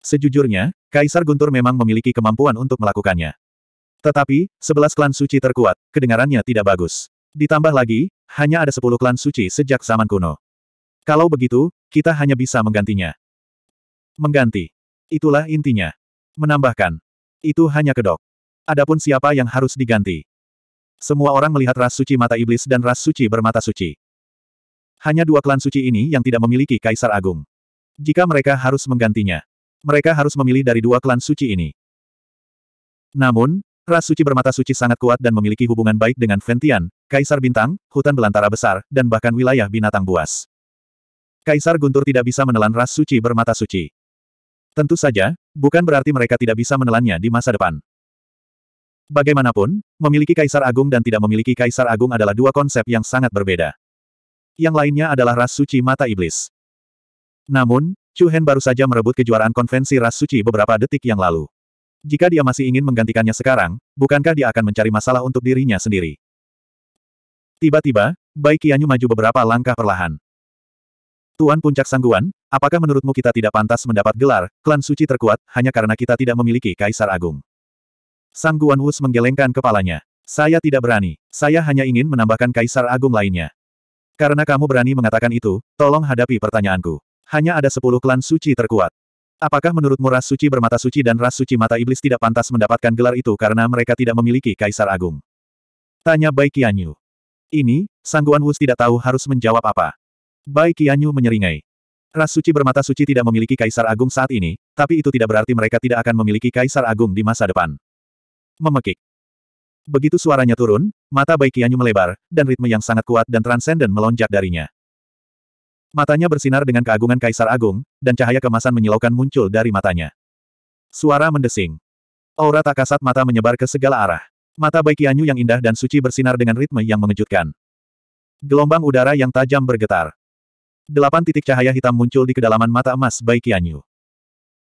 S1: Sejujurnya, Kaisar Guntur memang memiliki kemampuan untuk melakukannya. Tetapi, sebelas klan suci terkuat, kedengarannya tidak bagus. Ditambah lagi, hanya ada sepuluh klan suci sejak zaman kuno. Kalau begitu, kita hanya bisa menggantinya. Mengganti. Itulah intinya. Menambahkan. Itu hanya kedok. Adapun siapa yang harus diganti. Semua orang melihat ras suci mata iblis dan ras suci bermata suci. Hanya dua klan suci ini yang tidak memiliki kaisar agung. Jika mereka harus menggantinya, mereka harus memilih dari dua klan suci ini. Namun, Ras suci bermata suci sangat kuat dan memiliki hubungan baik dengan Ventian, Kaisar Bintang, hutan belantara besar, dan bahkan wilayah binatang buas. Kaisar Guntur tidak bisa menelan ras suci bermata suci. Tentu saja, bukan berarti mereka tidak bisa menelannya di masa depan. Bagaimanapun, memiliki Kaisar Agung dan tidak memiliki Kaisar Agung adalah dua konsep yang sangat berbeda. Yang lainnya adalah ras suci mata iblis. Namun, Chu Hen baru saja merebut kejuaraan konvensi ras suci beberapa detik yang lalu. Jika dia masih ingin menggantikannya sekarang, bukankah dia akan mencari masalah untuk dirinya sendiri? Tiba-tiba, Bai Qianyu maju beberapa langkah perlahan. Tuan Puncak Sangguan, apakah menurutmu kita tidak pantas mendapat gelar, klan suci terkuat, hanya karena kita tidak memiliki Kaisar Agung? Sangguan Wus menggelengkan kepalanya. Saya tidak berani, saya hanya ingin menambahkan Kaisar Agung lainnya. Karena kamu berani mengatakan itu, tolong hadapi pertanyaanku. Hanya ada sepuluh klan suci terkuat. Apakah menurutmu ras suci bermata suci dan ras suci mata iblis tidak pantas mendapatkan gelar itu karena mereka tidak memiliki kaisar agung? Tanya Bai Qianyu. Ini, Sangguan Wus tidak tahu harus menjawab apa. Bai Qianyu menyeringai. Ras suci bermata suci tidak memiliki kaisar agung saat ini, tapi itu tidak berarti mereka tidak akan memiliki kaisar agung di masa depan. Memekik. Begitu suaranya turun, mata Bai Qianyu melebar, dan ritme yang sangat kuat dan transenden melonjak darinya. Matanya bersinar dengan keagungan Kaisar Agung, dan cahaya kemasan menyilaukan muncul dari matanya. Suara mendesing. Aura tak kasat mata menyebar ke segala arah. Mata Bai Qianyu yang indah dan suci bersinar dengan ritme yang mengejutkan. Gelombang udara yang tajam bergetar. Delapan titik cahaya hitam muncul di kedalaman mata emas Bai Qianyu.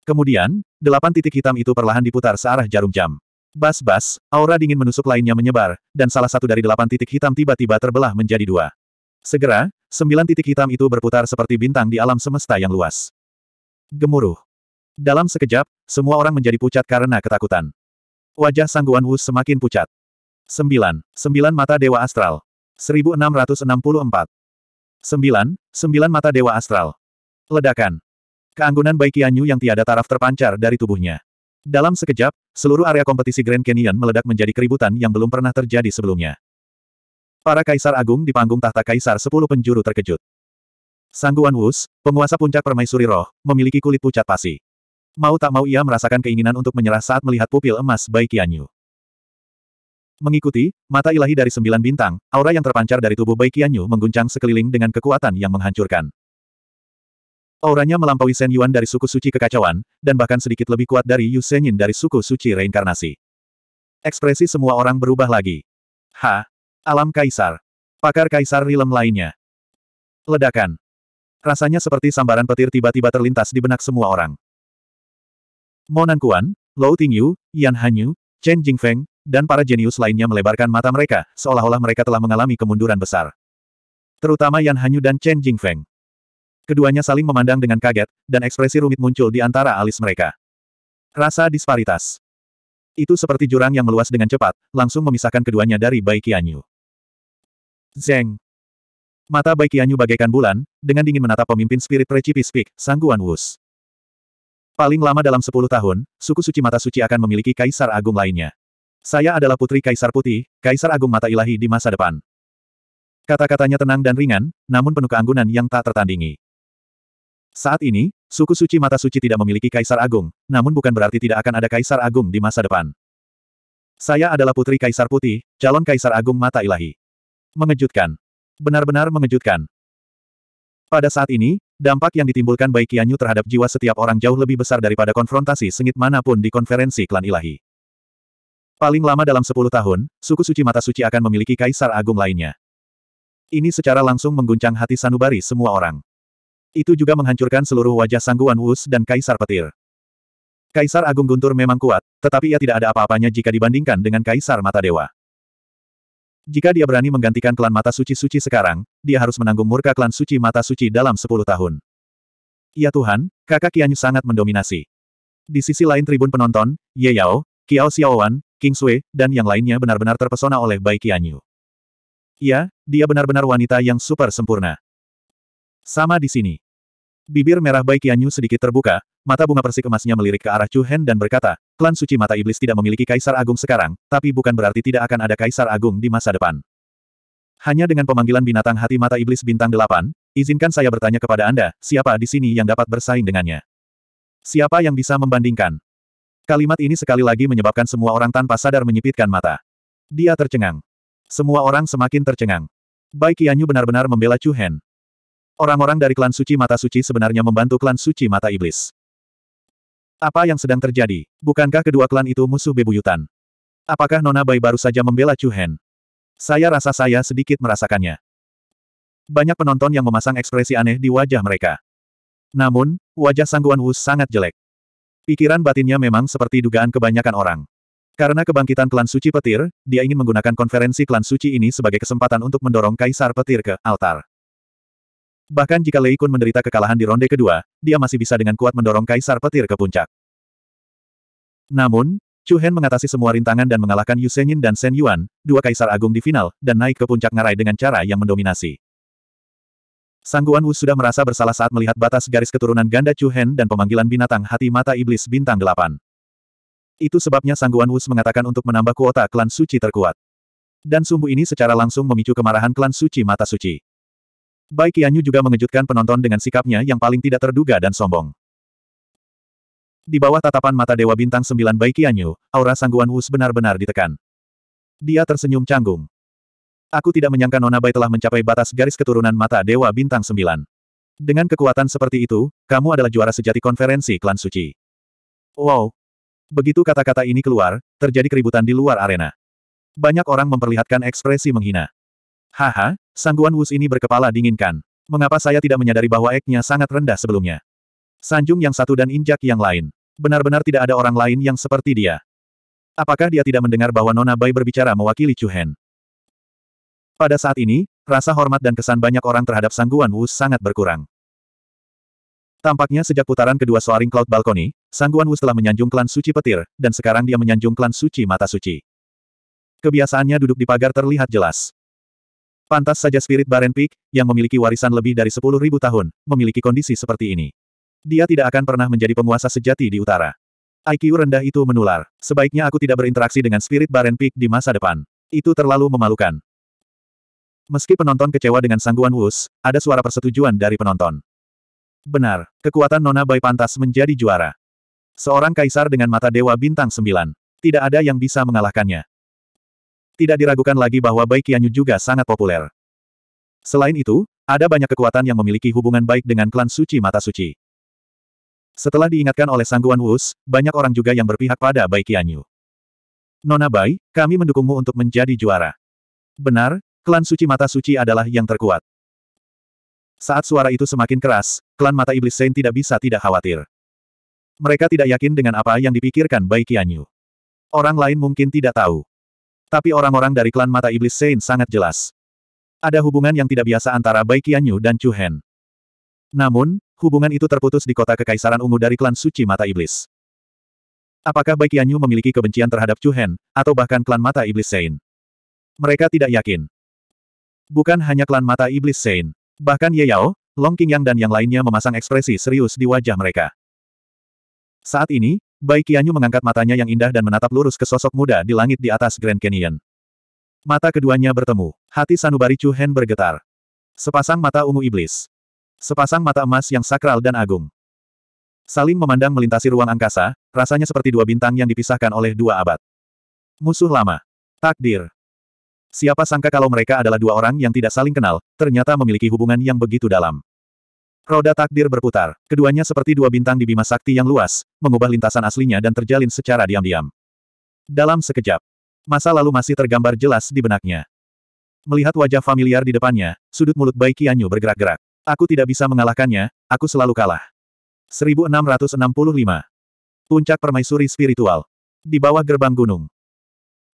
S1: Kemudian, delapan titik hitam itu perlahan diputar searah jarum jam. Bas-bas, aura dingin menusuk lainnya menyebar, dan salah satu dari delapan titik hitam tiba-tiba terbelah menjadi dua. Segera, Sembilan titik hitam itu berputar seperti bintang di alam semesta yang luas. Gemuruh. Dalam sekejap, semua orang menjadi pucat karena ketakutan. Wajah Sangguan Wu semakin pucat. Sembilan, sembilan mata Dewa Astral. 1664. Sembilan, sembilan mata Dewa Astral. Ledakan. Keanggunan Bai Qianyu yang tiada taraf terpancar dari tubuhnya. Dalam sekejap, seluruh area kompetisi Grand Canyon meledak menjadi keributan yang belum pernah terjadi sebelumnya. Para kaisar agung di panggung tahta kaisar sepuluh penjuru terkejut. Sangguan Wus, penguasa puncak permaisuri roh, memiliki kulit pucat pasi. Mau tak mau ia merasakan keinginan untuk menyerah saat melihat pupil emas Bai Qianyu. Mengikuti, mata ilahi dari sembilan bintang, aura yang terpancar dari tubuh Bai Qianyu mengguncang sekeliling dengan kekuatan yang menghancurkan. Auranya melampaui Shen Yuan dari suku suci kekacauan, dan bahkan sedikit lebih kuat dari Yu Senyin dari suku suci reinkarnasi. Ekspresi semua orang berubah lagi. Hah? Alam Kaisar. Pakar Kaisar Rilem lainnya. Ledakan. Rasanya seperti sambaran petir tiba-tiba terlintas di benak semua orang. Monan Kuan, Lou Tingyu, Yan Hanyu, Chen Jingfeng, dan para jenius lainnya melebarkan mata mereka, seolah-olah mereka telah mengalami kemunduran besar. Terutama Yan Hanyu dan Chen Jingfeng. Keduanya saling memandang dengan kaget, dan ekspresi rumit muncul di antara alis mereka. Rasa disparitas. Itu seperti jurang yang meluas dengan cepat, langsung memisahkan keduanya dari Bai Qianyu. Zeng. Mata Bai Qianyu bagaikan bulan, dengan dingin menatap pemimpin spirit Precipice Peak, Sangguan Wus. Paling lama dalam sepuluh tahun, suku suci mata suci akan memiliki kaisar agung lainnya. Saya adalah putri kaisar putih, kaisar agung mata ilahi di masa depan. Kata-katanya tenang dan ringan, namun penuh keanggunan yang tak tertandingi. Saat ini, suku suci mata suci tidak memiliki kaisar agung, namun bukan berarti tidak akan ada kaisar agung di masa depan. Saya adalah putri kaisar putih, calon kaisar agung mata ilahi. Mengejutkan. Benar-benar mengejutkan. Pada saat ini, dampak yang ditimbulkan Bai Qianyu terhadap jiwa setiap orang jauh lebih besar daripada konfrontasi sengit manapun di konferensi klan ilahi. Paling lama dalam 10 tahun, suku suci mata suci akan memiliki kaisar agung lainnya. Ini secara langsung mengguncang hati sanubari semua orang. Itu juga menghancurkan seluruh wajah sangguan Wus dan kaisar petir. Kaisar Agung Guntur memang kuat, tetapi ia tidak ada apa-apanya jika dibandingkan dengan Kaisar Mata Dewa. Jika dia berani menggantikan klan mata suci-suci sekarang, dia harus menanggung murka klan suci mata suci dalam sepuluh tahun. Ya Tuhan, kakak Kianyu sangat mendominasi. Di sisi lain tribun penonton, Ye Yao, Qiao Xiaowan, King Sui, dan yang lainnya benar-benar terpesona oleh Bai Kianyu. Ya, dia benar-benar wanita yang super sempurna. Sama di sini. Bibir merah Bai Kianyu sedikit terbuka, mata bunga persik emasnya melirik ke arah Chu Hen dan berkata, Klan Suci Mata Iblis tidak memiliki Kaisar Agung sekarang, tapi bukan berarti tidak akan ada Kaisar Agung di masa depan. Hanya dengan pemanggilan binatang hati Mata Iblis Bintang Delapan, izinkan saya bertanya kepada Anda, siapa di sini yang dapat bersaing dengannya? Siapa yang bisa membandingkan? Kalimat ini sekali lagi menyebabkan semua orang tanpa sadar menyipitkan mata. Dia tercengang. Semua orang semakin tercengang. Bai Qianyu benar-benar membela Chu Hen. Orang-orang dari klan suci mata suci sebenarnya membantu klan suci mata iblis. Apa yang sedang terjadi? Bukankah kedua klan itu musuh bebuyutan? Apakah Nona Bai baru saja membela Chu Hen? Saya rasa saya sedikit merasakannya. Banyak penonton yang memasang ekspresi aneh di wajah mereka. Namun, wajah Sangguan Wu sangat jelek. Pikiran batinnya memang seperti dugaan kebanyakan orang. Karena kebangkitan klan suci petir, dia ingin menggunakan konferensi klan suci ini sebagai kesempatan untuk mendorong kaisar petir ke altar. Bahkan jika Lei Kun menderita kekalahan di ronde kedua, dia masih bisa dengan kuat mendorong Kaisar Petir ke puncak. Namun, Chu Hen mengatasi semua rintangan dan mengalahkan Yu Senyin dan Shen Yuan, dua Kaisar Agung di final, dan naik ke puncak ngarai dengan cara yang mendominasi. Sang Guan Wu sudah merasa bersalah saat melihat batas garis keturunan ganda Chu Hen dan pemanggilan binatang hati mata iblis bintang delapan. Itu sebabnya Sang Guan Wu mengatakan untuk menambah kuota klan suci terkuat. Dan sumbu ini secara langsung memicu kemarahan klan suci mata suci. Bai Qianyu juga mengejutkan penonton dengan sikapnya yang paling tidak terduga dan sombong. Di bawah tatapan mata Dewa Bintang Sembilan Bai Qianyu, aura sangguan Wu benar-benar ditekan. Dia tersenyum canggung. Aku tidak menyangka Nona Bai telah mencapai batas garis keturunan mata Dewa Bintang Sembilan. Dengan kekuatan seperti itu, kamu adalah juara sejati konferensi klan suci. Wow, Begitu kata-kata ini keluar, terjadi keributan di luar arena. Banyak orang memperlihatkan ekspresi menghina. Haha, sangguan Wus ini berkepala dingin kan? Mengapa saya tidak menyadari bahwa eknya sangat rendah sebelumnya? Sanjung yang satu dan injak yang lain. Benar-benar tidak ada orang lain yang seperti dia. Apakah dia tidak mendengar bahwa Nona Bai berbicara mewakili Chu Hen? Pada saat ini, rasa hormat dan kesan banyak orang terhadap sangguan Wus sangat berkurang. Tampaknya sejak putaran kedua Soaring Cloud Balcony, Sangguan Wus telah menyanjung klan suci petir, dan sekarang dia menyanjung klan suci mata suci. Kebiasaannya duduk di pagar terlihat jelas. Pantas saja spirit Baren Peak, yang memiliki warisan lebih dari 10.000 tahun, memiliki kondisi seperti ini. Dia tidak akan pernah menjadi penguasa sejati di utara. IQ rendah itu menular. Sebaiknya aku tidak berinteraksi dengan spirit Baren Peak di masa depan. Itu terlalu memalukan. Meski penonton kecewa dengan sangguan Wus, ada suara persetujuan dari penonton. Benar, kekuatan Nona Bai pantas menjadi juara. Seorang kaisar dengan mata dewa bintang sembilan. Tidak ada yang bisa mengalahkannya. Tidak diragukan lagi bahwa Bai Qianyu juga sangat populer. Selain itu, ada banyak kekuatan yang memiliki hubungan baik dengan klan suci mata suci. Setelah diingatkan oleh Sangguan Wus, banyak orang juga yang berpihak pada Bai Qianyu. Nona Bai, kami mendukungmu untuk menjadi juara. Benar, klan suci mata suci adalah yang terkuat. Saat suara itu semakin keras, klan mata iblis Sein tidak bisa tidak khawatir. Mereka tidak yakin dengan apa yang dipikirkan Bai Qianyu. Orang lain mungkin tidak tahu. Tapi orang-orang dari klan mata iblis Sein sangat jelas. Ada hubungan yang tidak biasa antara Bai Qianyu dan Chu Hen. Namun, hubungan itu terputus di kota Kekaisaran Ungu dari klan suci mata iblis. Apakah Bai Qianyu memiliki kebencian terhadap Chu Hen, atau bahkan klan mata iblis Sein? Mereka tidak yakin. Bukan hanya klan mata iblis Sein. Bahkan Ye Yao, Long Qingyang dan yang lainnya memasang ekspresi serius di wajah mereka. Saat ini, Bai Qianyu mengangkat matanya yang indah dan menatap lurus ke sosok muda di langit di atas Grand Canyon. Mata keduanya bertemu. Hati Sanubari Chu Hen bergetar. Sepasang mata ungu iblis. Sepasang mata emas yang sakral dan agung. Saling memandang melintasi ruang angkasa, rasanya seperti dua bintang yang dipisahkan oleh dua abad. Musuh lama. Takdir. Siapa sangka kalau mereka adalah dua orang yang tidak saling kenal, ternyata memiliki hubungan yang begitu dalam. Roda takdir berputar, keduanya seperti dua bintang di bima sakti yang luas, mengubah lintasan aslinya dan terjalin secara diam-diam. Dalam sekejap, masa lalu masih tergambar jelas di benaknya. Melihat wajah familiar di depannya, sudut mulut Bai Qianyu bergerak-gerak. Aku tidak bisa mengalahkannya, aku selalu kalah. 1665. Puncak Permaisuri Spiritual. Di bawah gerbang gunung.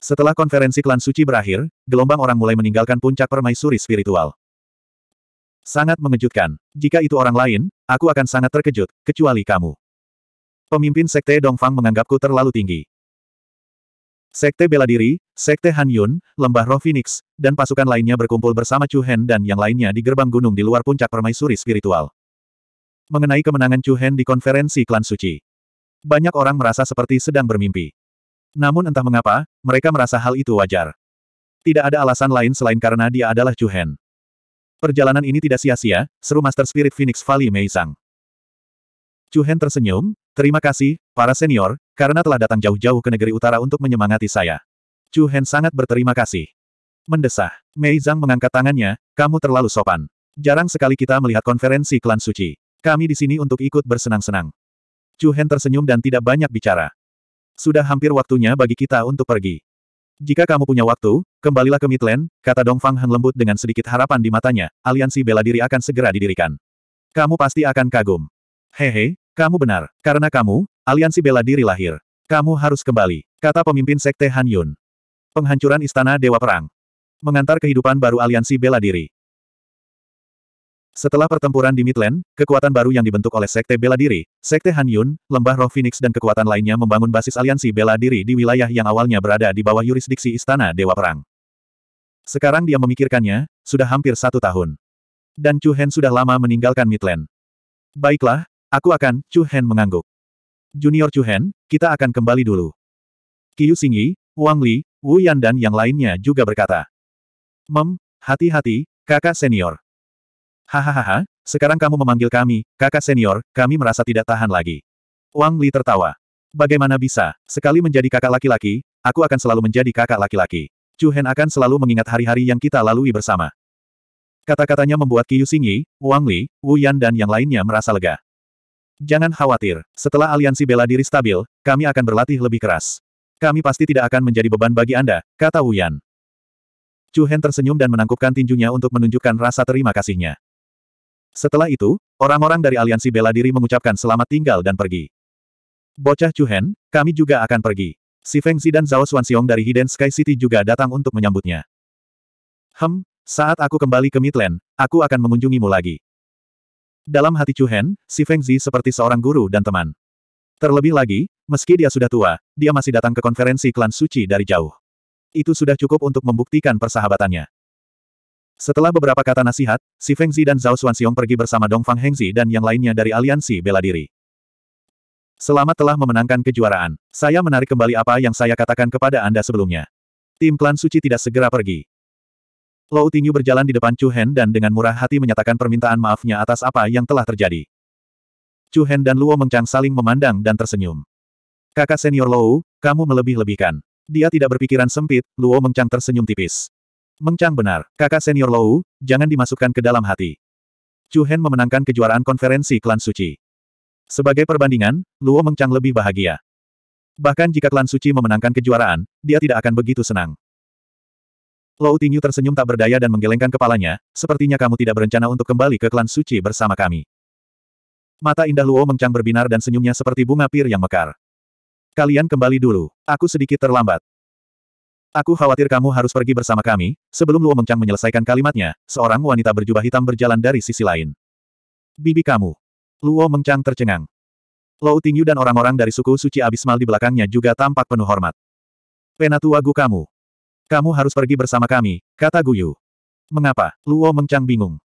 S1: Setelah konferensi klan suci berakhir, gelombang orang mulai meninggalkan puncak permaisuri spiritual. Sangat mengejutkan. Jika itu orang lain, aku akan sangat terkejut, kecuali kamu. Pemimpin Sekte Dongfang menganggapku terlalu tinggi. Sekte Bela Diri, Sekte Han Yun, Lembah Roh Phoenix, dan pasukan lainnya berkumpul bersama Chu Hen dan yang lainnya di gerbang gunung di luar puncak permaisuri spiritual. Mengenai kemenangan Chu Hen di konferensi klan suci. Banyak orang merasa seperti sedang bermimpi. Namun entah mengapa, mereka merasa hal itu wajar. Tidak ada alasan lain selain karena dia adalah Chu Hen. Perjalanan ini tidak sia-sia, seru Master Spirit Phoenix Valley Mei Zhang. Chu Hen tersenyum, terima kasih, para senior, karena telah datang jauh-jauh ke negeri utara untuk menyemangati saya. Chu Hen sangat berterima kasih. Mendesah, Mei Zhang mengangkat tangannya, kamu terlalu sopan. Jarang sekali kita melihat konferensi klan suci. Kami di sini untuk ikut bersenang-senang. Chu Hen tersenyum dan tidak banyak bicara. Sudah hampir waktunya bagi kita untuk pergi. Jika kamu punya waktu, kembalilah ke Midland, kata Dongfang Fang Heng lembut dengan sedikit harapan di matanya, aliansi bela diri akan segera didirikan. Kamu pasti akan kagum. Hehe, kamu benar. Karena kamu, aliansi bela diri lahir. Kamu harus kembali, kata pemimpin sekte Han Yun. Penghancuran Istana Dewa Perang. Mengantar kehidupan baru aliansi bela diri. Setelah pertempuran di Midland, kekuatan baru yang dibentuk oleh Sekte Bela Diri, Sekte Han Yun, Lembah Roh Phoenix dan kekuatan lainnya membangun basis aliansi bela diri di wilayah yang awalnya berada di bawah yurisdiksi Istana Dewa Perang. Sekarang dia memikirkannya, sudah hampir satu tahun. Dan Chu Hen sudah lama meninggalkan Midland. Baiklah, aku akan, Chu Hen mengangguk. Junior Chu Hen, kita akan kembali dulu. Qiu Xingyi, Wang Li, Wu Yan dan yang lainnya juga berkata. Mem, hati-hati, kakak senior. Hahaha, sekarang kamu memanggil kami, kakak senior, kami merasa tidak tahan lagi. Wang Li tertawa. Bagaimana bisa, sekali menjadi kakak laki-laki, aku akan selalu menjadi kakak laki-laki. Chu Hen akan selalu mengingat hari-hari yang kita lalui bersama. Kata-katanya membuat Qiu Xingyi, Wang Li, Wu Yan dan yang lainnya merasa lega. Jangan khawatir, setelah aliansi bela diri stabil, kami akan berlatih lebih keras. Kami pasti tidak akan menjadi beban bagi Anda, kata Wu Yan. Chu Hen tersenyum dan menangkupkan tinjunya untuk menunjukkan rasa terima kasihnya. Setelah itu, orang-orang dari aliansi bela diri mengucapkan selamat tinggal dan pergi. Bocah Chuhen, kami juga akan pergi. Si Feng Zi dan Zhao Xuanxiong dari Hidden Sky City juga datang untuk menyambutnya. Hem, saat aku kembali ke Midland, aku akan mengunjungimu lagi. Dalam hati Chuhen, si Feng Zi seperti seorang guru dan teman. Terlebih lagi, meski dia sudah tua, dia masih datang ke konferensi klan suci dari jauh. Itu sudah cukup untuk membuktikan persahabatannya. Setelah beberapa kata nasihat, Si Fengzi dan Zhao Xuanxiong pergi bersama Dong Fang Hengzi dan yang lainnya dari aliansi bela diri. Selamat telah memenangkan kejuaraan. Saya menarik kembali apa yang saya katakan kepada Anda sebelumnya. Tim klan suci tidak segera pergi. Lou Tingyu berjalan di depan Chu Hen dan dengan murah hati menyatakan permintaan maafnya atas apa yang telah terjadi. Chu Hen dan Luo Mengchang saling memandang dan tersenyum. Kakak senior Lou, kamu melebih-lebihkan. Dia tidak berpikiran sempit, Luo Mengchang tersenyum tipis. Mengcang benar, kakak senior Lou, jangan dimasukkan ke dalam hati. Chu Hen memenangkan kejuaraan konferensi klan suci. Sebagai perbandingan, Luo Mengcang lebih bahagia. Bahkan jika klan suci memenangkan kejuaraan, dia tidak akan begitu senang. Lou Tingyu tersenyum tak berdaya dan menggelengkan kepalanya, sepertinya kamu tidak berencana untuk kembali ke klan suci bersama kami. Mata indah Luo Mengcang berbinar dan senyumnya seperti bunga pir yang mekar. Kalian kembali dulu, aku sedikit terlambat. Aku khawatir kamu harus pergi bersama kami, sebelum Luo Mengchang menyelesaikan kalimatnya, seorang wanita berjubah hitam berjalan dari sisi lain. Bibi kamu. Luo Mengchang tercengang. Lou Tingyu dan orang-orang dari suku suci abismal di belakangnya juga tampak penuh hormat. Penatua Gu kamu. Kamu harus pergi bersama kami, kata Guyu. Mengapa? Luo Mengchang bingung.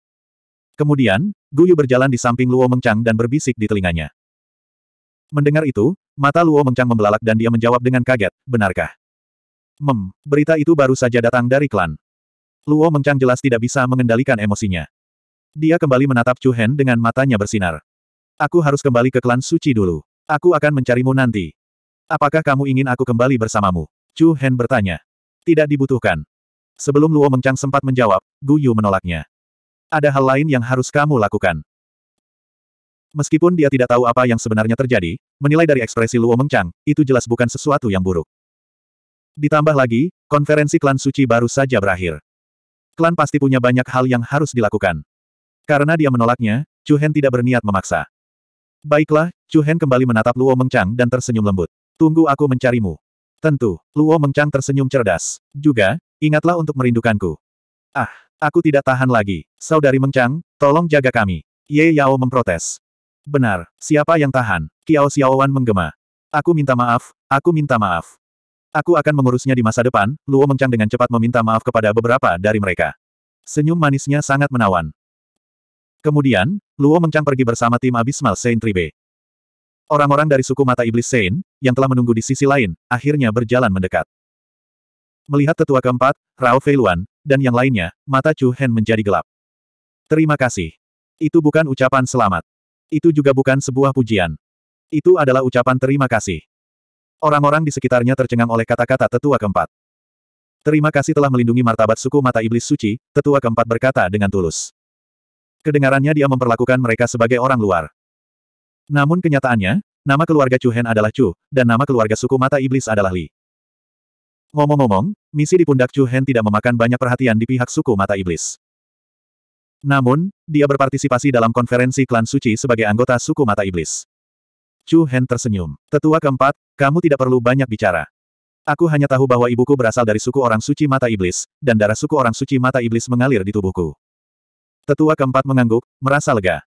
S1: Kemudian, Guyu berjalan di samping Luo Mengchang dan berbisik di telinganya. Mendengar itu, mata Luo Mengchang membelalak dan dia menjawab dengan kaget, benarkah? Mem, berita itu baru saja datang dari klan. Luo Mengchang jelas tidak bisa mengendalikan emosinya. Dia kembali menatap Chu Hen dengan matanya bersinar. Aku harus kembali ke klan suci dulu. Aku akan mencarimu nanti. Apakah kamu ingin aku kembali bersamamu? Chu Hen bertanya. Tidak dibutuhkan. Sebelum Luo Mengchang sempat menjawab, Gu Yu menolaknya. Ada hal lain yang harus kamu lakukan. Meskipun dia tidak tahu apa yang sebenarnya terjadi, menilai dari ekspresi Luo Mengchang, itu jelas bukan sesuatu yang buruk. Ditambah lagi, konferensi klan suci baru saja berakhir. Klan pasti punya banyak hal yang harus dilakukan. Karena dia menolaknya, Chu Hen tidak berniat memaksa. Baiklah, Chu Hen kembali menatap Luo mengchang dan tersenyum lembut. Tunggu aku mencarimu. Tentu, Luo mengchang tersenyum cerdas. Juga, ingatlah untuk merindukanku. Ah, aku tidak tahan lagi. Saudari mengchang tolong jaga kami. Ye Yao memprotes. Benar, siapa yang tahan? Kiao Xiaowan menggema. Aku minta maaf, aku minta maaf. Aku akan mengurusnya di masa depan, Luo Mengchang dengan cepat meminta maaf kepada beberapa dari mereka. Senyum manisnya sangat menawan. Kemudian, Luo Mengchang pergi bersama tim Abismal Saint Tribe. Orang-orang dari suku Mata Iblis Saint, yang telah menunggu di sisi lain, akhirnya berjalan mendekat. Melihat tetua keempat, Rao Feiluan, dan yang lainnya, mata Chu Hen menjadi gelap. Terima kasih. Itu bukan ucapan selamat. Itu juga bukan sebuah pujian. Itu adalah ucapan terima kasih. Orang-orang di sekitarnya tercengang oleh kata-kata tetua keempat. Terima kasih telah melindungi martabat suku mata iblis suci, tetua keempat berkata dengan tulus. Kedengarannya dia memperlakukan mereka sebagai orang luar. Namun kenyataannya, nama keluarga Chu Hen adalah Chu, dan nama keluarga suku mata iblis adalah Li. Ngomong-ngomong, misi di pundak Chu Hen tidak memakan banyak perhatian di pihak suku mata iblis. Namun, dia berpartisipasi dalam konferensi klan suci sebagai anggota suku mata iblis. Chu Hen tersenyum. Tetua keempat, kamu tidak perlu banyak bicara. Aku hanya tahu bahwa ibuku berasal dari suku orang suci mata iblis, dan darah suku orang suci mata iblis mengalir di tubuhku. Tetua keempat mengangguk, merasa lega.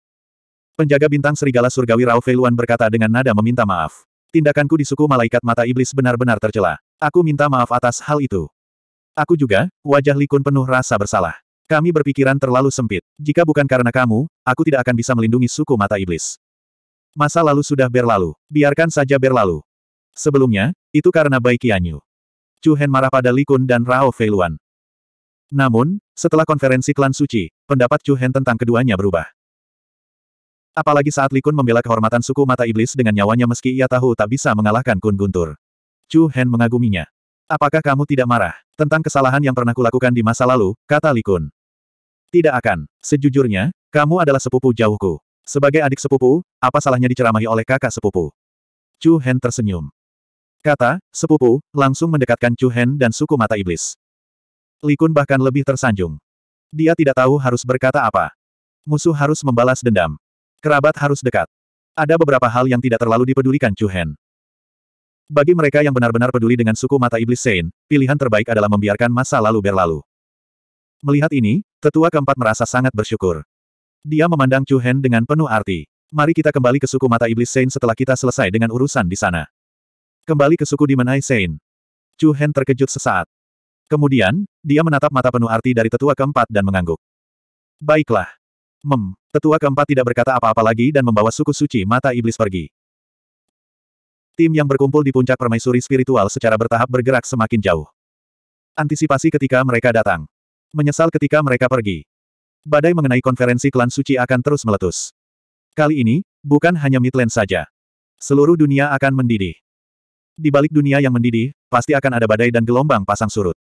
S1: Penjaga bintang serigala surgawi Rao Feiluan berkata dengan nada meminta maaf. Tindakanku di suku malaikat mata iblis benar-benar tercela. Aku minta maaf atas hal itu. Aku juga, wajah Likun penuh rasa bersalah. Kami berpikiran terlalu sempit. Jika bukan karena kamu, aku tidak akan bisa melindungi suku mata iblis. Masa lalu sudah berlalu, biarkan saja berlalu. Sebelumnya, itu karena Bai Qianyu. Chu Hen marah pada Li Kun dan Rao Feiluan. Namun, setelah konferensi klan suci, pendapat Chu Hen tentang keduanya berubah. Apalagi saat Li Kun membela kehormatan suku mata iblis dengan nyawanya meski ia tahu tak bisa mengalahkan Kun Guntur. Chu Hen mengaguminya. Apakah kamu tidak marah tentang kesalahan yang pernah kulakukan di masa lalu, kata Li Kun. Tidak akan. Sejujurnya, kamu adalah sepupu jauhku. Sebagai adik sepupu, apa salahnya diceramahi oleh kakak sepupu? Chu Hen tersenyum. Kata, sepupu, langsung mendekatkan Chu Hen dan suku mata iblis. Li Kun bahkan lebih tersanjung. Dia tidak tahu harus berkata apa. Musuh harus membalas dendam. Kerabat harus dekat. Ada beberapa hal yang tidak terlalu dipedulikan Chu Hen. Bagi mereka yang benar-benar peduli dengan suku mata iblis Sein, pilihan terbaik adalah membiarkan masa lalu berlalu. Melihat ini, tetua keempat merasa sangat bersyukur. Dia memandang Chu Hen dengan penuh arti. Mari kita kembali ke suku mata iblis Sein setelah kita selesai dengan urusan di sana. Kembali ke suku di Menai Sein. Chu Hen terkejut sesaat. Kemudian, dia menatap mata penuh arti dari tetua keempat dan mengangguk. Baiklah. Mem, tetua keempat tidak berkata apa-apa lagi dan membawa suku suci mata iblis pergi. Tim yang berkumpul di puncak permaisuri spiritual secara bertahap bergerak semakin jauh. Antisipasi ketika mereka datang. Menyesal ketika mereka pergi. Badai mengenai konferensi klan suci akan terus meletus. Kali ini, bukan hanya Midland saja. Seluruh dunia akan mendidih. Di balik dunia yang mendidih, pasti akan ada badai dan gelombang pasang surut.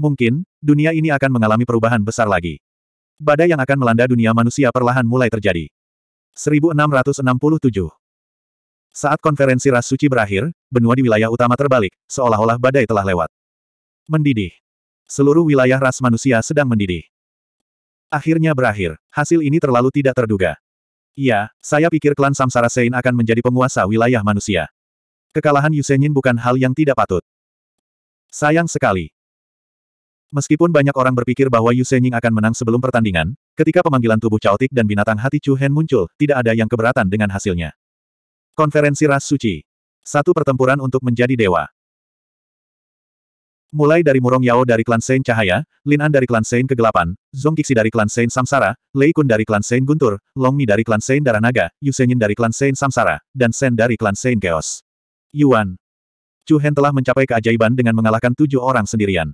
S1: Mungkin, dunia ini akan mengalami perubahan besar lagi. Badai yang akan melanda dunia manusia perlahan mulai terjadi. 1667 Saat konferensi ras suci berakhir, benua di wilayah utama terbalik, seolah-olah badai telah lewat. Mendidih. Seluruh wilayah ras manusia sedang mendidih. Akhirnya berakhir, hasil ini terlalu tidak terduga. Iya, saya pikir klan Samsara Sein akan menjadi penguasa wilayah manusia. Kekalahan Yusenyin bukan hal yang tidak patut. Sayang sekali. Meskipun banyak orang berpikir bahwa Yusenying akan menang sebelum pertandingan, ketika pemanggilan tubuh caotik dan binatang hati Chu Hen muncul, tidak ada yang keberatan dengan hasilnya. Konferensi Ras Suci. Satu pertempuran untuk menjadi dewa. Mulai dari Murong Yao dari klan Sein Cahaya, Lin An dari klan Sein Kegelapan, Zong Qixi dari klan Sein Samsara, Lei Kun dari klan Sein Guntur, Long Mi dari klan Sein Darah Naga, Yu Senyin dari klan Sein Samsara, dan Sen dari klan Sein Chaos. Yuan. Chu Hen telah mencapai keajaiban dengan mengalahkan tujuh orang sendirian.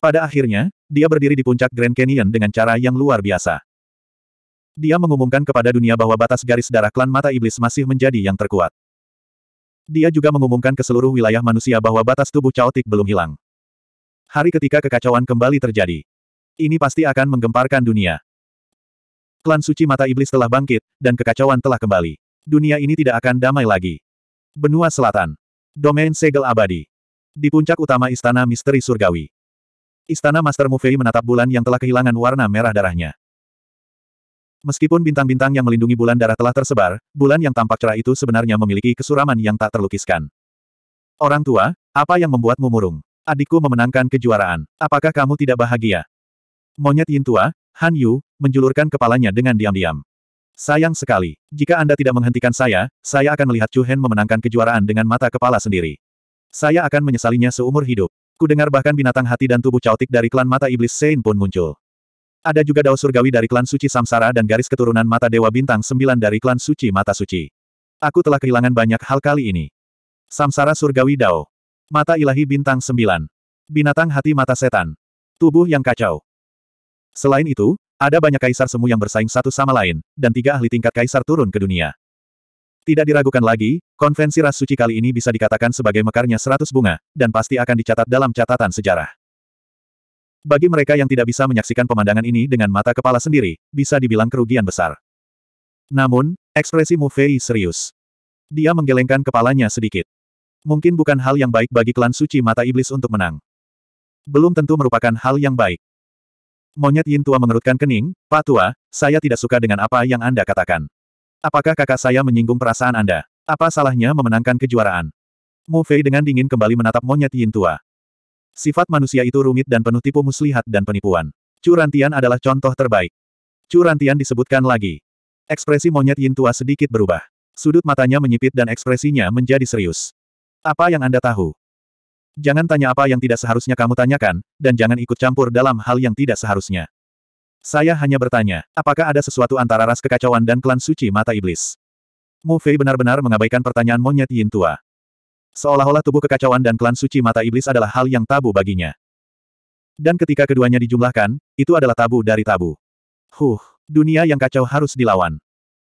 S1: Pada akhirnya, dia berdiri di puncak Grand Canyon dengan cara yang luar biasa. Dia mengumumkan kepada dunia bahwa batas garis darah klan mata iblis masih menjadi yang terkuat. Dia juga mengumumkan ke seluruh wilayah manusia bahwa batas tubuh caotik belum hilang. Hari ketika kekacauan kembali terjadi. Ini pasti akan menggemparkan dunia. Klan suci mata iblis telah bangkit, dan kekacauan telah kembali. Dunia ini tidak akan damai lagi. Benua Selatan. Domain Segel Abadi. Di puncak utama Istana Misteri Surgawi. Istana Master Mufei menatap bulan yang telah kehilangan warna merah darahnya. Meskipun bintang-bintang yang melindungi bulan darah telah tersebar, bulan yang tampak cerah itu sebenarnya memiliki kesuraman yang tak terlukiskan. Orang tua, apa yang membuatmu murung? Adikku memenangkan kejuaraan. Apakah kamu tidak bahagia? Monyet Yin tua, Han Yu, menjulurkan kepalanya dengan diam-diam. Sayang sekali. Jika Anda tidak menghentikan saya, saya akan melihat Chu Hen memenangkan kejuaraan dengan mata kepala sendiri. Saya akan menyesalinya seumur hidup. Kudengar bahkan binatang hati dan tubuh cautik dari klan mata iblis Sein pun muncul. Ada juga dao surgawi dari klan suci Samsara dan garis keturunan mata Dewa Bintang 9 dari klan suci mata suci. Aku telah kehilangan banyak hal kali ini. Samsara surgawi dao. Mata ilahi bintang 9. Binatang hati mata setan. Tubuh yang kacau. Selain itu, ada banyak kaisar semu yang bersaing satu sama lain, dan tiga ahli tingkat kaisar turun ke dunia. Tidak diragukan lagi, konvensi ras suci kali ini bisa dikatakan sebagai mekarnya seratus bunga, dan pasti akan dicatat dalam catatan sejarah. Bagi mereka yang tidak bisa menyaksikan pemandangan ini dengan mata kepala sendiri, bisa dibilang kerugian besar. Namun, ekspresi Mu Fei serius. Dia menggelengkan kepalanya sedikit. Mungkin bukan hal yang baik bagi klan suci mata iblis untuk menang. Belum tentu merupakan hal yang baik. Monyet Yin Tua mengerutkan kening, Pak Tua, saya tidak suka dengan apa yang Anda katakan. Apakah kakak saya menyinggung perasaan Anda? Apa salahnya memenangkan kejuaraan? Mu Fei dengan dingin kembali menatap monyet Yin Tua. Sifat manusia itu rumit dan penuh tipu muslihat dan penipuan. Curantian adalah contoh terbaik. Curantian disebutkan lagi. Ekspresi monyet Yin tua sedikit berubah. Sudut matanya menyipit dan ekspresinya menjadi serius. Apa yang Anda tahu? Jangan tanya apa yang tidak seharusnya kamu tanyakan, dan jangan ikut campur dalam hal yang tidak seharusnya. Saya hanya bertanya, apakah ada sesuatu antara ras kekacauan dan klan suci mata iblis? Mu Fei benar-benar mengabaikan pertanyaan monyet Yin tua. Seolah-olah tubuh kekacauan dan klan suci mata iblis adalah hal yang tabu baginya. Dan ketika keduanya dijumlahkan, itu adalah tabu dari tabu. Huh, dunia yang kacau harus dilawan.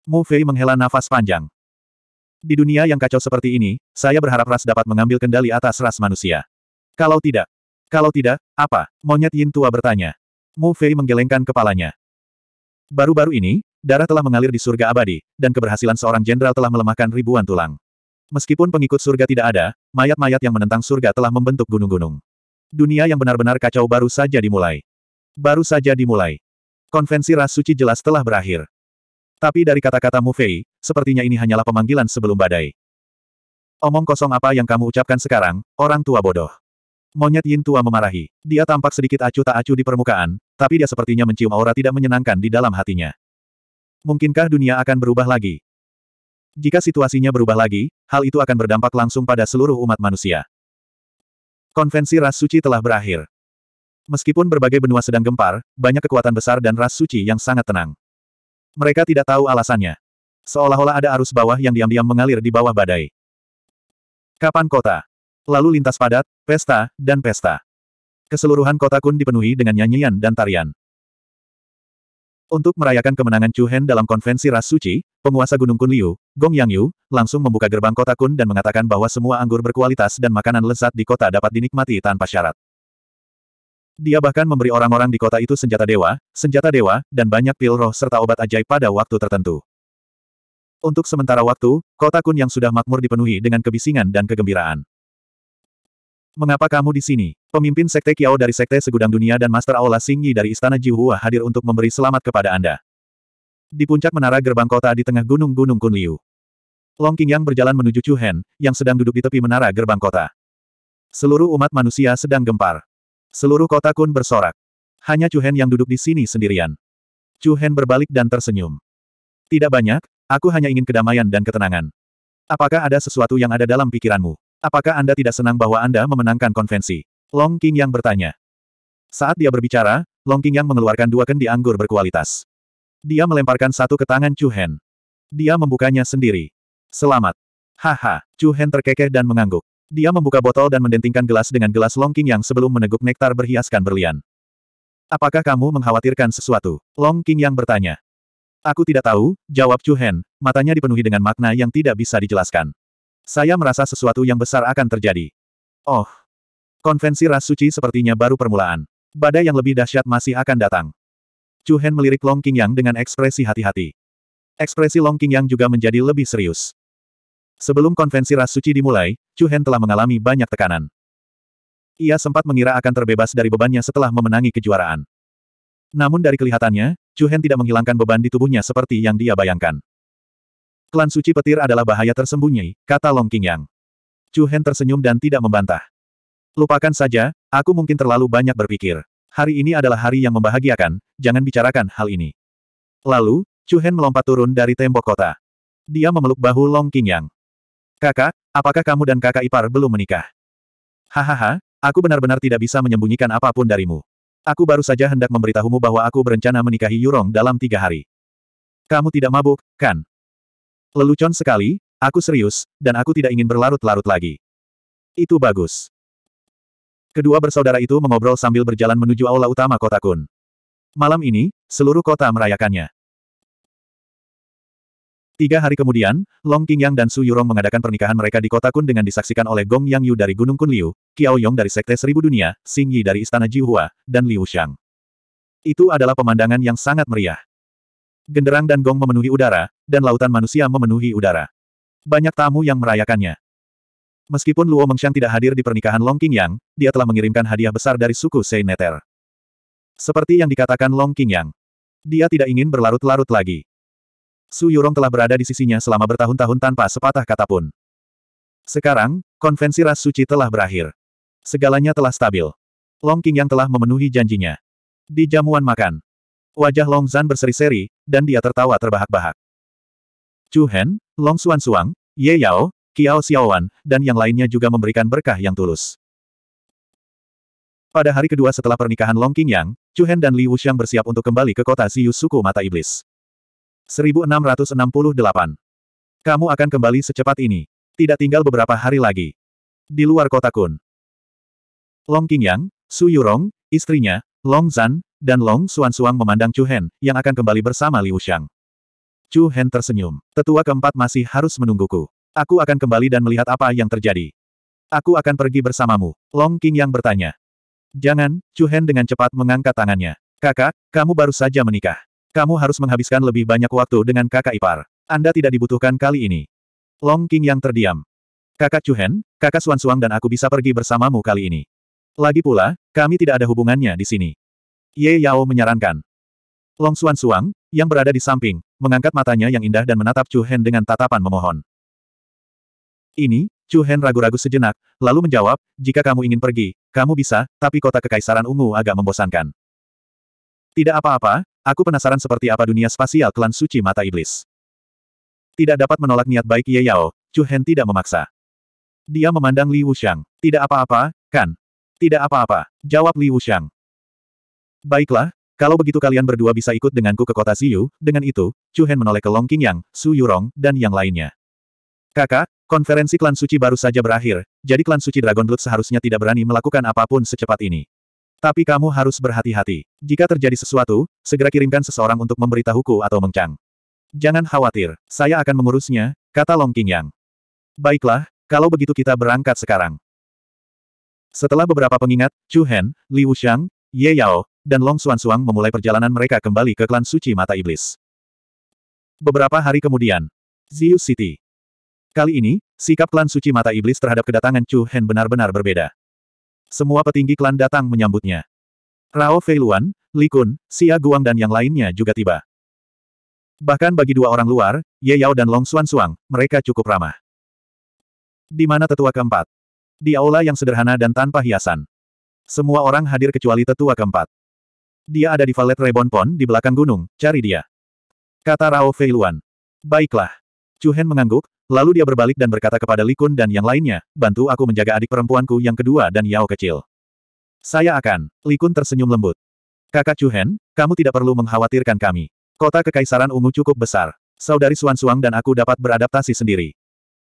S1: Mu Fei menghela nafas panjang. Di dunia yang kacau seperti ini, saya berharap ras dapat mengambil kendali atas ras manusia. Kalau tidak, kalau tidak, apa? Monyet Yin tua bertanya. Mu Fei menggelengkan kepalanya. Baru-baru ini, darah telah mengalir di surga abadi, dan keberhasilan seorang jenderal telah melemahkan ribuan tulang. Meskipun pengikut surga tidak ada, mayat-mayat yang menentang surga telah membentuk gunung-gunung. Dunia yang benar-benar kacau baru saja dimulai. Baru saja dimulai. Konvensi ras suci jelas telah berakhir. Tapi dari kata-kata Mufei, sepertinya ini hanyalah pemanggilan sebelum badai. Omong kosong apa yang kamu ucapkan sekarang, orang tua bodoh. Monyet Yin tua memarahi. Dia tampak sedikit acuh tak acuh di permukaan, tapi dia sepertinya mencium aura tidak menyenangkan di dalam hatinya. Mungkinkah dunia akan berubah lagi? Jika situasinya berubah lagi, hal itu akan berdampak langsung pada seluruh umat manusia. Konvensi ras suci telah berakhir. Meskipun berbagai benua sedang gempar, banyak kekuatan besar dan ras suci yang sangat tenang. Mereka tidak tahu alasannya. Seolah-olah ada arus bawah yang diam-diam mengalir di bawah badai. Kapan kota? Lalu lintas padat, pesta, dan pesta. Keseluruhan kota Kun dipenuhi dengan nyanyian dan tarian. Untuk merayakan kemenangan Chu Hen dalam konvensi ras suci, penguasa Gunung Kunliu, Gong Yang Yu, langsung membuka gerbang kota Kun dan mengatakan bahwa semua anggur berkualitas dan makanan lezat di kota dapat dinikmati tanpa syarat. Dia bahkan memberi orang-orang di kota itu senjata dewa, senjata dewa, dan banyak pil roh serta obat ajaib pada waktu tertentu. Untuk sementara waktu, kota Kun yang sudah makmur dipenuhi dengan kebisingan dan kegembiraan. Mengapa kamu di sini? Pemimpin Sekte Kiao dari Sekte Segudang Dunia dan Master Aula Singyi dari Istana Jihua hadir untuk memberi selamat kepada Anda. Di puncak menara gerbang kota di tengah gunung-gunung Kunliu. Long Qingyang berjalan menuju Chu Hen, yang sedang duduk di tepi menara gerbang kota. Seluruh umat manusia sedang gempar. Seluruh kota Kun bersorak. Hanya Chu Hen yang duduk di sini sendirian. Chu Hen berbalik dan tersenyum. Tidak banyak, aku hanya ingin kedamaian dan ketenangan. Apakah ada sesuatu yang ada dalam pikiranmu? Apakah Anda tidak senang bahwa Anda memenangkan konvensi? Long King Yang bertanya. Saat dia berbicara, Long King Yang mengeluarkan dua kendi anggur berkualitas. Dia melemparkan satu ke tangan Chu Hen. Dia membukanya sendiri. Selamat. Haha, Chu Hen terkekeh dan mengangguk. Dia membuka botol dan mendentingkan gelas dengan gelas Long King Yang sebelum meneguk nektar berhiaskan berlian. Apakah kamu mengkhawatirkan sesuatu? Long King Yang bertanya. Aku tidak tahu, jawab Chu Hen, matanya dipenuhi dengan makna yang tidak bisa dijelaskan. Saya merasa sesuatu yang besar akan terjadi. Oh. Konvensi ras suci sepertinya baru permulaan. Badai yang lebih dahsyat masih akan datang. Chu Hen melirik Long King Yang dengan ekspresi hati-hati. Ekspresi Long King Yang juga menjadi lebih serius. Sebelum konvensi ras suci dimulai, Chu Hen telah mengalami banyak tekanan. Ia sempat mengira akan terbebas dari bebannya setelah memenangi kejuaraan. Namun dari kelihatannya, Chu Hen tidak menghilangkan beban di tubuhnya seperti yang dia bayangkan. Klan suci petir adalah bahaya tersembunyi, kata Long King Yang. Chu Hen tersenyum dan tidak membantah. Lupakan saja, aku mungkin terlalu banyak berpikir. Hari ini adalah hari yang membahagiakan, jangan bicarakan hal ini. Lalu, Chu Hen melompat turun dari tembok kota. Dia memeluk bahu Long Qingyang. Kakak, apakah kamu dan kakak ipar belum menikah? Hahaha, aku benar-benar tidak bisa menyembunyikan apapun darimu. Aku baru saja hendak memberitahumu bahwa aku berencana menikahi Yurong dalam tiga hari. Kamu tidak mabuk, kan? Lelucon sekali, aku serius, dan aku tidak ingin berlarut-larut lagi. Itu bagus. Kedua bersaudara itu mengobrol sambil berjalan menuju aula utama kota Kun. Malam ini, seluruh kota merayakannya. Tiga hari kemudian, Long Qingyang dan Su Yurong mengadakan pernikahan mereka di kota Kun dengan disaksikan oleh Gong Yang Yu dari Gunung Kunliu, Qiao Yong dari Sekte Seribu Dunia, Xing Yi dari Istana Jihua, dan Liu Shang. Itu adalah pemandangan yang sangat meriah. Genderang dan gong memenuhi udara, dan lautan manusia memenuhi udara. Banyak tamu yang merayakannya. Meskipun Luo Mengxiang tidak hadir di pernikahan Long King Yang, dia telah mengirimkan hadiah besar dari suku Seineter. Seperti yang dikatakan Long King Yang, dia tidak ingin berlarut-larut lagi. Su Yurong telah berada di sisinya selama bertahun-tahun tanpa sepatah kata pun. Sekarang, konvensi ras suci telah berakhir. Segalanya telah stabil. Long King Yang telah memenuhi janjinya. Di jamuan makan, wajah Long Zan berseri-seri, dan dia tertawa terbahak-bahak. Chu Hen, Long Xuan Suang, Ye Yao, Kiao Xiaowan, dan yang lainnya juga memberikan berkah yang tulus. Pada hari kedua setelah pernikahan Long Qingyang, Chu Hen dan Li Wuxiang bersiap untuk kembali ke kota Xiu suku mata iblis. 1668. Kamu akan kembali secepat ini. Tidak tinggal beberapa hari lagi. Di luar kota Kun. Long Qingyang, Su Yurong, istrinya, Long Zan, dan Long Xuan Suang memandang Chu Hen, yang akan kembali bersama Liu Xiang. Chu Hen tersenyum. Tetua keempat masih harus menungguku. Aku akan kembali dan melihat apa yang terjadi. Aku akan pergi bersamamu. Long King yang bertanya. Jangan, Chu Hen dengan cepat mengangkat tangannya. Kakak, kamu baru saja menikah. Kamu harus menghabiskan lebih banyak waktu dengan kakak ipar. Anda tidak dibutuhkan kali ini. Long King yang terdiam. Kakak Chu Hen, kakak Suan Suang dan aku bisa pergi bersamamu kali ini. Lagi pula, kami tidak ada hubungannya di sini. Ye Yao menyarankan. Long Suan Suang, yang berada di samping, mengangkat matanya yang indah dan menatap Chu Hen dengan tatapan memohon. Ini, Chu Hen ragu-ragu sejenak, lalu menjawab, jika kamu ingin pergi, kamu bisa, tapi kota Kekaisaran Ungu agak membosankan. Tidak apa-apa, aku penasaran seperti apa dunia spasial klan suci mata iblis. Tidak dapat menolak niat baik Ye Yao, Chu Hen tidak memaksa. Dia memandang Li Wuxiang. Tidak apa-apa, kan? Tidak apa-apa, jawab Li Wuxiang. Baiklah, kalau begitu kalian berdua bisa ikut denganku ke kota Siyu. dengan itu, Chu Hen menoleh ke Long Qingyang, Su Yurong, dan yang lainnya. Kakak, konferensi klan suci baru saja berakhir, jadi klan suci Dragon Blood seharusnya tidak berani melakukan apapun secepat ini. Tapi kamu harus berhati-hati. Jika terjadi sesuatu, segera kirimkan seseorang untuk memberitahuku atau mengcang. Jangan khawatir, saya akan mengurusnya, kata Long Qingyang. Baiklah, kalau begitu kita berangkat sekarang. Setelah beberapa pengingat, Chu Hen, Li Wuxiang, Ye Yao, dan Long Xuan Suang memulai perjalanan mereka kembali ke klan suci mata iblis. Beberapa hari kemudian, Ziu City. Kali ini, sikap klan suci mata iblis terhadap kedatangan Chu Hen benar-benar berbeda. Semua petinggi klan datang menyambutnya. Rao Feiluan, Li Kun, Xia Guang dan yang lainnya juga tiba. Bahkan bagi dua orang luar, Ye Yao dan Long Xuan Suang, mereka cukup ramah. Di mana tetua keempat? Di aula yang sederhana dan tanpa hiasan. Semua orang hadir kecuali tetua keempat. Dia ada di Valet Rebon Pond di belakang gunung, cari dia. Kata Rao Feiluan. Baiklah. Chu Hen mengangguk, lalu dia berbalik dan berkata kepada Li Kun dan yang lainnya, bantu aku menjaga adik perempuanku yang kedua dan Yao kecil. Saya akan. Li Kun tersenyum lembut. Kakak Chu Hen, kamu tidak perlu mengkhawatirkan kami. Kota Kekaisaran Ungu cukup besar. Saudari Suan Suang dan aku dapat beradaptasi sendiri.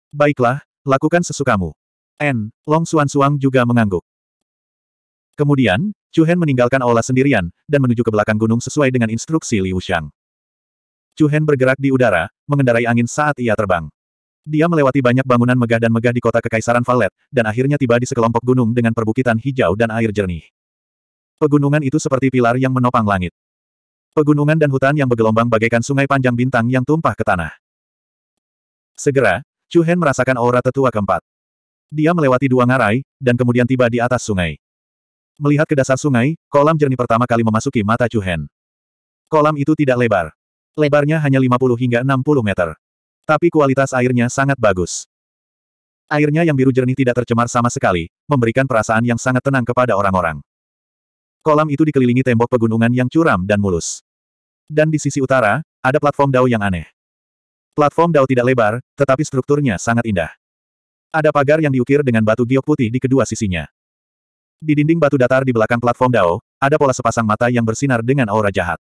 S1: Baiklah, lakukan sesukamu. N. Long Suan Suang juga mengangguk. Kemudian, Chu Hen meninggalkan aula sendirian, dan menuju ke belakang gunung sesuai dengan instruksi Liu Shang. Chu Hen bergerak di udara, mengendarai angin saat ia terbang. Dia melewati banyak bangunan megah dan megah di kota Kekaisaran Valet, dan akhirnya tiba di sekelompok gunung dengan perbukitan hijau dan air jernih. Pegunungan itu seperti pilar yang menopang langit. Pegunungan dan hutan yang bergelombang bagaikan sungai panjang bintang yang tumpah ke tanah. Segera, Chu Hen merasakan aura tetua keempat. Dia melewati dua ngarai, dan kemudian tiba di atas sungai. Melihat ke dasar sungai, kolam jernih pertama kali memasuki mata Chuhen. Kolam itu tidak lebar. Lebarnya hanya 50 hingga 60 meter. Tapi kualitas airnya sangat bagus. Airnya yang biru jernih tidak tercemar sama sekali, memberikan perasaan yang sangat tenang kepada orang-orang. Kolam itu dikelilingi tembok pegunungan yang curam dan mulus. Dan di sisi utara, ada platform dao yang aneh. Platform dao tidak lebar, tetapi strukturnya sangat indah. Ada pagar yang diukir dengan batu giok putih di kedua sisinya. Di dinding batu datar di belakang platform Dao, ada pola sepasang mata yang bersinar dengan aura jahat.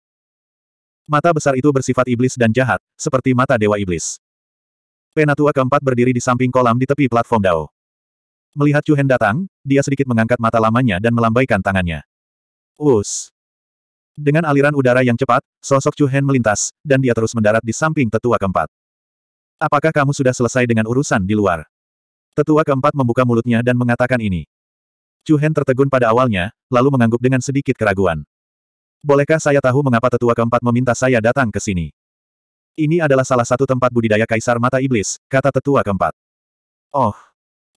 S1: Mata besar itu bersifat iblis dan jahat, seperti mata dewa iblis. Penatua keempat berdiri di samping kolam di tepi platform Dao. Melihat Chu Hen datang, dia sedikit mengangkat mata lamanya dan melambaikan tangannya. Us. Dengan aliran udara yang cepat, sosok Chu Hen melintas, dan dia terus mendarat di samping tetua keempat. Apakah kamu sudah selesai dengan urusan di luar? Tetua keempat membuka mulutnya dan mengatakan ini. Chu Hen tertegun pada awalnya, lalu mengangguk dengan sedikit keraguan. Bolehkah saya tahu mengapa tetua keempat meminta saya datang ke sini? Ini adalah salah satu tempat budidaya Kaisar Mata Iblis, kata tetua keempat. Oh.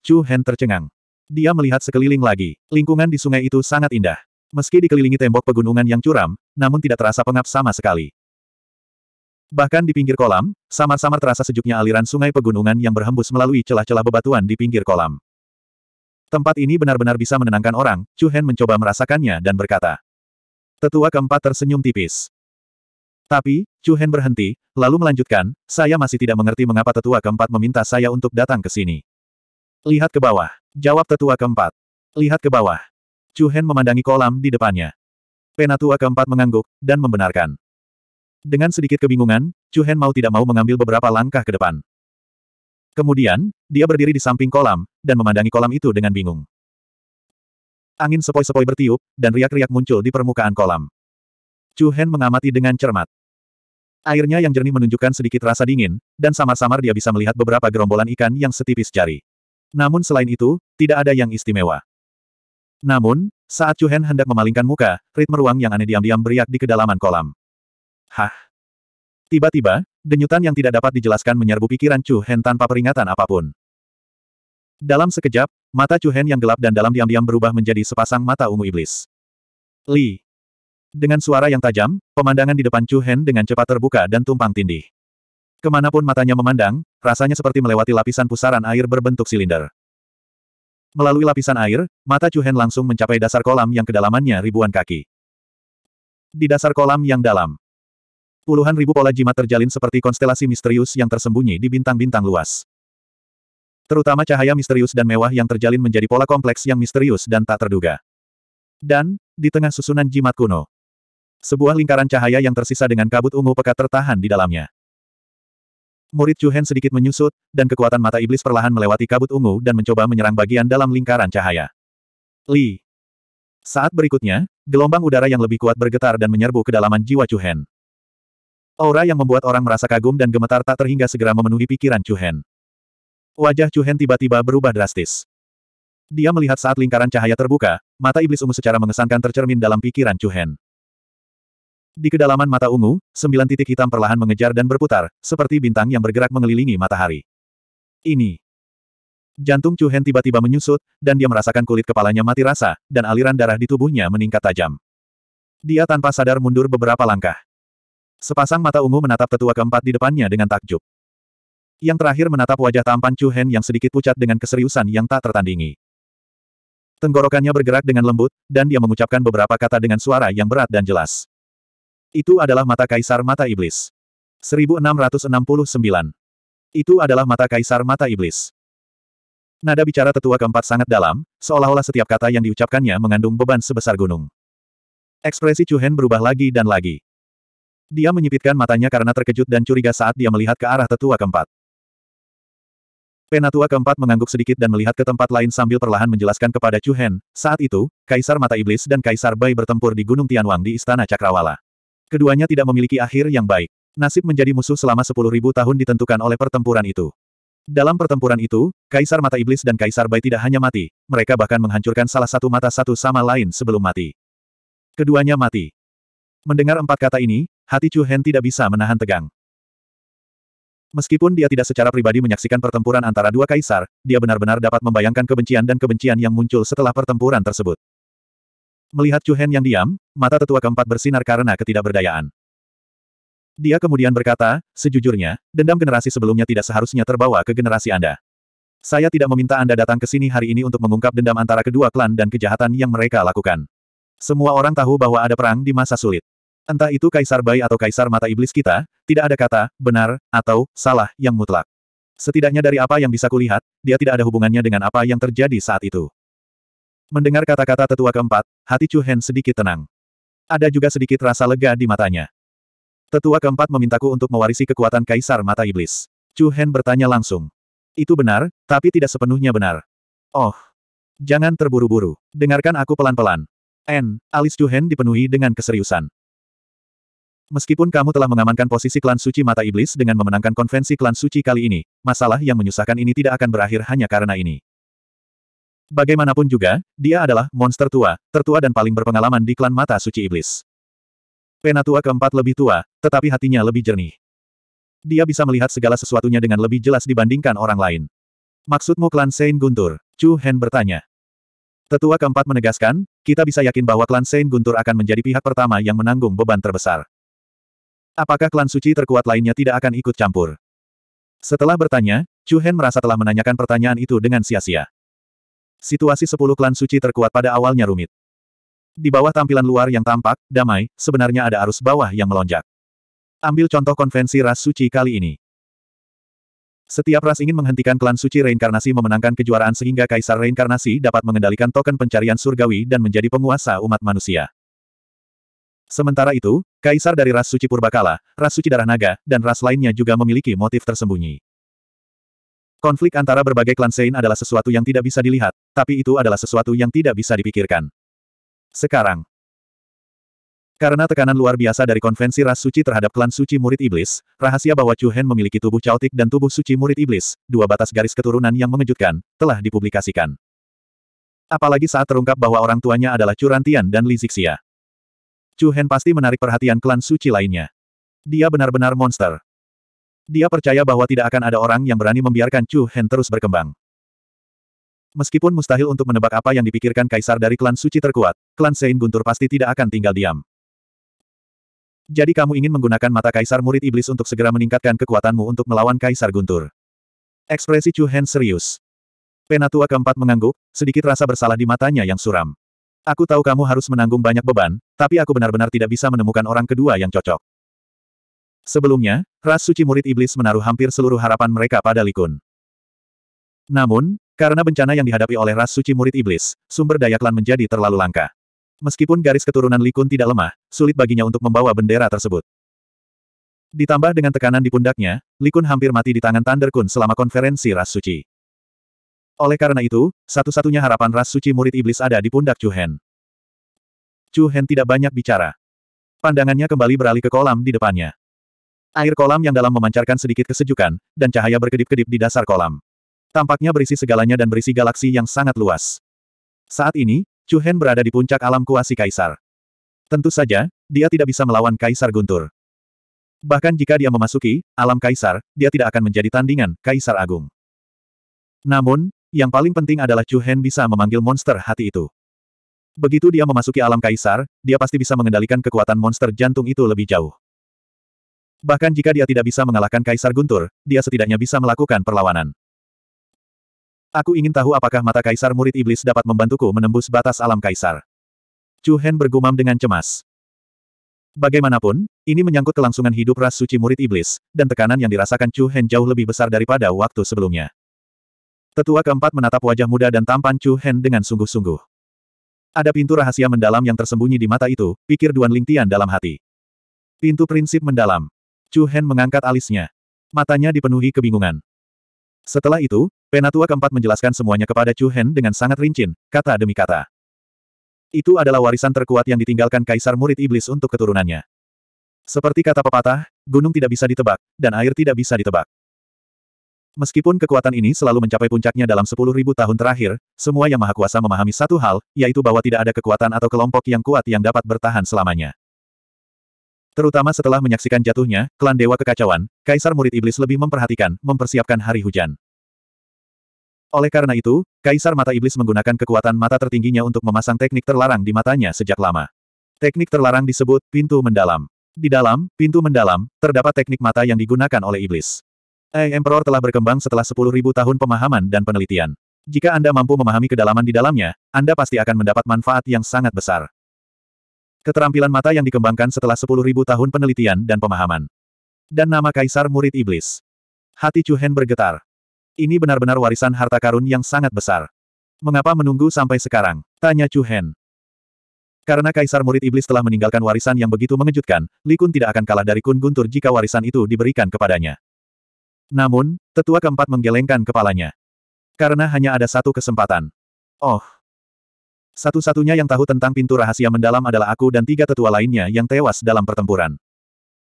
S1: Chu Hen tercengang. Dia melihat sekeliling lagi. Lingkungan di sungai itu sangat indah. Meski dikelilingi tembok pegunungan yang curam, namun tidak terasa pengap sama sekali. Bahkan di pinggir kolam, samar-samar terasa sejuknya aliran sungai pegunungan yang berhembus melalui celah-celah bebatuan di pinggir kolam. Tempat ini benar-benar bisa menenangkan orang, Chu Hen mencoba merasakannya dan berkata. Tetua keempat tersenyum tipis. Tapi, Chu Hen berhenti, lalu melanjutkan, saya masih tidak mengerti mengapa tetua keempat meminta saya untuk datang ke sini. Lihat ke bawah. Jawab tetua keempat. Lihat ke bawah. Chu Hen memandangi kolam di depannya. Penatua keempat mengangguk, dan membenarkan. Dengan sedikit kebingungan, Chu Hen mau tidak mau mengambil beberapa langkah ke depan. Kemudian, dia berdiri di samping kolam, dan memandangi kolam itu dengan bingung. Angin sepoi-sepoi bertiup, dan riak-riak muncul di permukaan kolam. Chu Hen mengamati dengan cermat. Airnya yang jernih menunjukkan sedikit rasa dingin, dan samar-samar dia bisa melihat beberapa gerombolan ikan yang setipis jari. Namun selain itu, tidak ada yang istimewa. Namun, saat Chu Hen hendak memalingkan muka, ritme ruang yang aneh diam-diam beriak di kedalaman kolam. Hah? Tiba-tiba, Denyutan yang tidak dapat dijelaskan menyerbu pikiran Chu Hen tanpa peringatan apapun. Dalam sekejap, mata Chu Hen yang gelap dan dalam diam-diam berubah menjadi sepasang mata ungu iblis. Li. Dengan suara yang tajam, pemandangan di depan Chu Hen dengan cepat terbuka dan tumpang tindih. Kemanapun matanya memandang, rasanya seperti melewati lapisan pusaran air berbentuk silinder. Melalui lapisan air, mata Chu Hen langsung mencapai dasar kolam yang kedalamannya ribuan kaki. Di dasar kolam yang dalam, Puluhan ribu pola jimat terjalin seperti konstelasi misterius yang tersembunyi di bintang-bintang luas. Terutama cahaya misterius dan mewah yang terjalin menjadi pola kompleks yang misterius dan tak terduga. Dan, di tengah susunan jimat kuno, sebuah lingkaran cahaya yang tersisa dengan kabut ungu pekat tertahan di dalamnya. Murid Chuhen sedikit menyusut, dan kekuatan mata iblis perlahan melewati kabut ungu dan mencoba menyerang bagian dalam lingkaran cahaya. Li. Saat berikutnya, gelombang udara yang lebih kuat bergetar dan menyerbu kedalaman jiwa Chuhen. Aura yang membuat orang merasa kagum dan gemetar tak terhingga segera memenuhi pikiran Chu Hen. Wajah Chu Hen tiba-tiba berubah drastis. Dia melihat saat lingkaran cahaya terbuka, mata iblis ungu secara mengesankan tercermin dalam pikiran Chu Hen. Di kedalaman mata ungu, sembilan titik hitam perlahan mengejar dan berputar, seperti bintang yang bergerak mengelilingi matahari. Ini. Jantung Chu Hen tiba-tiba menyusut, dan dia merasakan kulit kepalanya mati rasa, dan aliran darah di tubuhnya meningkat tajam. Dia tanpa sadar mundur beberapa langkah. Sepasang mata ungu menatap tetua keempat di depannya dengan takjub. Yang terakhir menatap wajah tampan Chu Hen yang sedikit pucat dengan keseriusan yang tak tertandingi. Tenggorokannya bergerak dengan lembut, dan dia mengucapkan beberapa kata dengan suara yang berat dan jelas. Itu adalah mata kaisar mata iblis. 1669. Itu adalah mata kaisar mata iblis. Nada bicara tetua keempat sangat dalam, seolah-olah setiap kata yang diucapkannya mengandung beban sebesar gunung. Ekspresi Chu Hen berubah lagi dan lagi. Dia menyipitkan matanya karena terkejut dan curiga saat dia melihat ke arah tetua keempat. Penatua keempat mengangguk sedikit dan melihat ke tempat lain sambil perlahan menjelaskan kepada Chu Hen, saat itu, Kaisar Mata Iblis dan Kaisar Bai bertempur di Gunung Tianwang di Istana Cakrawala. Keduanya tidak memiliki akhir yang baik. Nasib menjadi musuh selama 10.000 tahun ditentukan oleh pertempuran itu. Dalam pertempuran itu, Kaisar Mata Iblis dan Kaisar Bai tidak hanya mati, mereka bahkan menghancurkan salah satu mata satu sama lain sebelum mati. Keduanya mati. Mendengar empat kata ini, Hati Chu Hen tidak bisa menahan tegang. Meskipun dia tidak secara pribadi menyaksikan pertempuran antara dua kaisar, dia benar-benar dapat membayangkan kebencian dan kebencian yang muncul setelah pertempuran tersebut. Melihat Chu Hen yang diam, mata tetua keempat bersinar karena ketidakberdayaan. Dia kemudian berkata, sejujurnya, dendam generasi sebelumnya tidak seharusnya terbawa ke generasi Anda. Saya tidak meminta Anda datang ke sini hari ini untuk mengungkap dendam antara kedua klan dan kejahatan yang mereka lakukan. Semua orang tahu bahwa ada perang di masa sulit. Entah itu Kaisar Bai atau Kaisar Mata Iblis kita, tidak ada kata, benar, atau, salah, yang mutlak. Setidaknya dari apa yang bisa kulihat, dia tidak ada hubungannya dengan apa yang terjadi saat itu. Mendengar kata-kata tetua keempat, hati Chu Hen sedikit tenang. Ada juga sedikit rasa lega di matanya. Tetua keempat memintaku untuk mewarisi kekuatan Kaisar Mata Iblis. Chu Hen bertanya langsung. Itu benar, tapi tidak sepenuhnya benar. Oh. Jangan terburu-buru. Dengarkan aku pelan-pelan. N. Alis Chu Hen dipenuhi dengan keseriusan. Meskipun kamu telah mengamankan posisi klan suci mata iblis dengan memenangkan konvensi klan suci kali ini, masalah yang menyusahkan ini tidak akan berakhir hanya karena ini. Bagaimanapun juga, dia adalah monster tua, tertua dan paling berpengalaman di klan mata suci iblis. Penatua keempat lebih tua, tetapi hatinya lebih jernih. Dia bisa melihat segala sesuatunya dengan lebih jelas dibandingkan orang lain. Maksudmu klan Sein Guntur? Chu Hen bertanya. Tetua keempat menegaskan, kita bisa yakin bahwa klan Sein Guntur akan menjadi pihak pertama yang menanggung beban terbesar. Apakah klan suci terkuat lainnya tidak akan ikut campur? Setelah bertanya, Chu Hen merasa telah menanyakan pertanyaan itu dengan sia-sia. Situasi sepuluh klan suci terkuat pada awalnya rumit. Di bawah tampilan luar yang tampak, damai, sebenarnya ada arus bawah yang melonjak. Ambil contoh konvensi ras suci kali ini. Setiap ras ingin menghentikan klan suci reinkarnasi memenangkan kejuaraan sehingga kaisar reinkarnasi dapat mengendalikan token pencarian surgawi dan menjadi penguasa umat manusia. Sementara itu, kaisar dari ras suci Purbakala, ras suci darah naga, dan ras lainnya juga memiliki motif tersembunyi. Konflik antara berbagai klan Sein adalah sesuatu yang tidak bisa dilihat, tapi itu adalah sesuatu yang tidak bisa dipikirkan. Sekarang, karena tekanan luar biasa dari konvensi ras suci terhadap klan suci murid iblis, rahasia bahwa Chu Hen memiliki tubuh caotik dan tubuh suci murid iblis, dua batas garis keturunan yang mengejutkan, telah dipublikasikan. Apalagi saat terungkap bahwa orang tuanya adalah Curantian dan Li Zixia. Chu Hen pasti menarik perhatian klan suci lainnya. Dia benar-benar monster. Dia percaya bahwa tidak akan ada orang yang berani membiarkan Chu Hen terus berkembang. Meskipun mustahil untuk menebak apa yang dipikirkan kaisar dari klan suci terkuat, klan Sein Guntur pasti tidak akan tinggal diam. Jadi kamu ingin menggunakan mata kaisar murid iblis untuk segera meningkatkan kekuatanmu untuk melawan kaisar Guntur. Ekspresi Chu Hen serius. Penatua keempat mengangguk, sedikit rasa bersalah di matanya yang suram. Aku tahu kamu harus menanggung banyak beban, tapi aku benar-benar tidak bisa menemukan orang kedua yang cocok. Sebelumnya, ras suci murid iblis menaruh hampir seluruh harapan mereka pada Likun. Namun, karena bencana yang dihadapi oleh ras suci murid iblis, sumber daya klan menjadi terlalu langka. Meskipun garis keturunan Likun tidak lemah, sulit baginya untuk membawa bendera tersebut. Ditambah dengan tekanan di pundaknya, Likun hampir mati di tangan Thunder Kun selama konferensi ras suci. Oleh karena itu, satu-satunya harapan ras suci murid iblis ada di pundak Chu Hen. Chu Hen tidak banyak bicara. Pandangannya kembali beralih ke kolam di depannya. Air kolam yang dalam memancarkan sedikit kesejukan, dan cahaya berkedip-kedip di dasar kolam. Tampaknya berisi segalanya dan berisi galaksi yang sangat luas. Saat ini, Chu Hen berada di puncak alam kuasi kaisar. Tentu saja, dia tidak bisa melawan kaisar guntur. Bahkan jika dia memasuki alam kaisar, dia tidak akan menjadi tandingan kaisar agung. Namun, yang paling penting adalah Chu Hen bisa memanggil monster hati itu. Begitu dia memasuki alam kaisar, dia pasti bisa mengendalikan kekuatan monster jantung itu lebih jauh. Bahkan jika dia tidak bisa mengalahkan kaisar guntur, dia setidaknya bisa melakukan perlawanan. Aku ingin tahu apakah mata kaisar murid iblis dapat membantuku menembus batas alam kaisar. Chu Hen bergumam dengan cemas. Bagaimanapun, ini menyangkut kelangsungan hidup ras suci murid iblis, dan tekanan yang dirasakan Chu Hen jauh lebih besar daripada waktu sebelumnya. Tetua keempat menatap wajah muda dan tampan Chu Hen dengan sungguh-sungguh. Ada pintu rahasia mendalam yang tersembunyi di mata itu, pikir Duan Lingtian dalam hati. Pintu prinsip mendalam. Chu Hen mengangkat alisnya. Matanya dipenuhi kebingungan. Setelah itu, penatua keempat menjelaskan semuanya kepada Chu Hen dengan sangat rinci, kata demi kata. Itu adalah warisan terkuat yang ditinggalkan kaisar murid iblis untuk keturunannya. Seperti kata pepatah, gunung tidak bisa ditebak, dan air tidak bisa ditebak. Meskipun kekuatan ini selalu mencapai puncaknya dalam sepuluh ribu tahun terakhir, semua yang maha kuasa memahami satu hal, yaitu bahwa tidak ada kekuatan atau kelompok yang kuat yang dapat bertahan selamanya. Terutama setelah menyaksikan jatuhnya, klan Dewa Kekacauan, Kaisar Murid Iblis lebih memperhatikan, mempersiapkan hari hujan. Oleh karena itu, Kaisar Mata Iblis menggunakan kekuatan mata tertingginya untuk memasang teknik terlarang di matanya sejak lama. Teknik terlarang disebut pintu mendalam. Di dalam, pintu mendalam, terdapat teknik mata yang digunakan oleh iblis. Ai Emperor telah berkembang setelah 10.000 tahun pemahaman dan penelitian. Jika Anda mampu memahami kedalaman di dalamnya, Anda pasti akan mendapat manfaat yang sangat besar. Keterampilan mata yang dikembangkan setelah 10.000 tahun penelitian dan pemahaman. Dan nama Kaisar Murid Iblis. Hati Chuhen bergetar. Ini benar-benar warisan harta karun yang sangat besar. Mengapa menunggu sampai sekarang? Tanya Chuhen. Karena Kaisar Murid Iblis telah meninggalkan warisan yang begitu mengejutkan, Likun tidak akan kalah dari Kun Guntur jika warisan itu diberikan kepadanya. Namun, tetua keempat menggelengkan kepalanya. Karena hanya ada satu kesempatan. Oh. Satu-satunya yang tahu tentang pintu rahasia mendalam adalah aku dan tiga tetua lainnya yang tewas dalam pertempuran.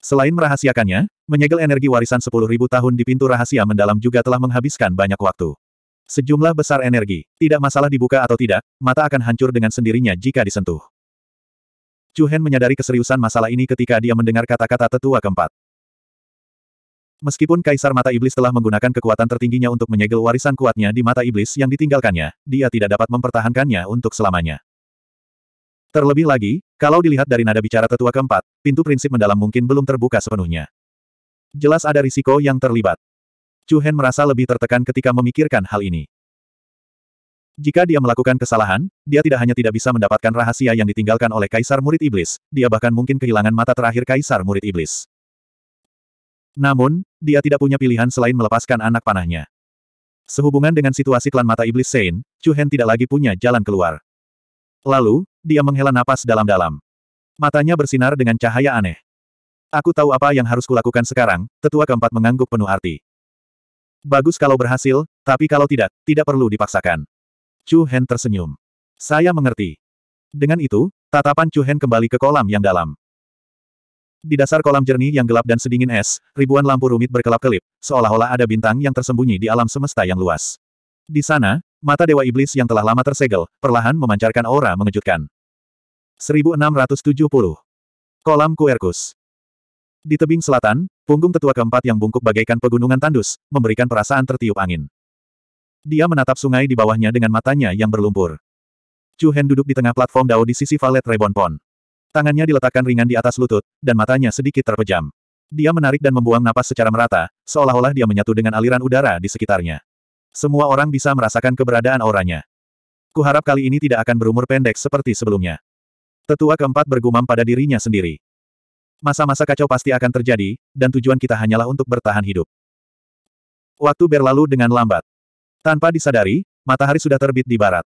S1: Selain merahasiakannya, menyegel energi warisan 10.000 tahun di pintu rahasia mendalam juga telah menghabiskan banyak waktu. Sejumlah besar energi, tidak masalah dibuka atau tidak, mata akan hancur dengan sendirinya jika disentuh. Chu Hen menyadari keseriusan masalah ini ketika dia mendengar kata-kata tetua keempat. Meskipun Kaisar Mata Iblis telah menggunakan kekuatan tertingginya untuk menyegel warisan kuatnya di Mata Iblis yang ditinggalkannya, dia tidak dapat mempertahankannya untuk selamanya. Terlebih lagi, kalau dilihat dari nada bicara tetua keempat, pintu prinsip mendalam mungkin belum terbuka sepenuhnya. Jelas ada risiko yang terlibat. Chu Hen merasa lebih tertekan ketika memikirkan hal ini. Jika dia melakukan kesalahan, dia tidak hanya tidak bisa mendapatkan rahasia yang ditinggalkan oleh Kaisar Murid Iblis, dia bahkan mungkin kehilangan mata terakhir Kaisar Murid Iblis. Namun, dia tidak punya pilihan selain melepaskan anak panahnya. Sehubungan dengan situasi klan mata iblis Sein, Chu Hen tidak lagi punya jalan keluar. Lalu, dia menghela napas dalam-dalam. Matanya bersinar dengan cahaya aneh. Aku tahu apa yang harus kulakukan sekarang, tetua keempat mengangguk penuh arti. Bagus kalau berhasil, tapi kalau tidak, tidak perlu dipaksakan. Chu Hen tersenyum. Saya mengerti. Dengan itu, tatapan Chu Hen kembali ke kolam yang dalam. Di dasar kolam jernih yang gelap dan sedingin es, ribuan lampu rumit berkelap-kelip, seolah-olah ada bintang yang tersembunyi di alam semesta yang luas. Di sana, mata Dewa Iblis yang telah lama tersegel, perlahan memancarkan aura mengejutkan. 1670. Kolam Kuerkus Di tebing selatan, punggung tetua keempat yang bungkuk bagaikan pegunungan tandus, memberikan perasaan tertiup angin. Dia menatap sungai di bawahnya dengan matanya yang berlumpur. Chu Hen duduk di tengah platform dao di sisi Valet Rebonpon. Tangannya diletakkan ringan di atas lutut, dan matanya sedikit terpejam. Dia menarik dan membuang napas secara merata, seolah-olah dia menyatu dengan aliran udara di sekitarnya. Semua orang bisa merasakan keberadaan auranya. Kuharap kali ini tidak akan berumur pendek seperti sebelumnya. Tetua keempat bergumam pada dirinya sendiri. Masa-masa kacau pasti akan terjadi, dan tujuan kita hanyalah untuk bertahan hidup. Waktu berlalu dengan lambat. Tanpa disadari, matahari sudah terbit di barat.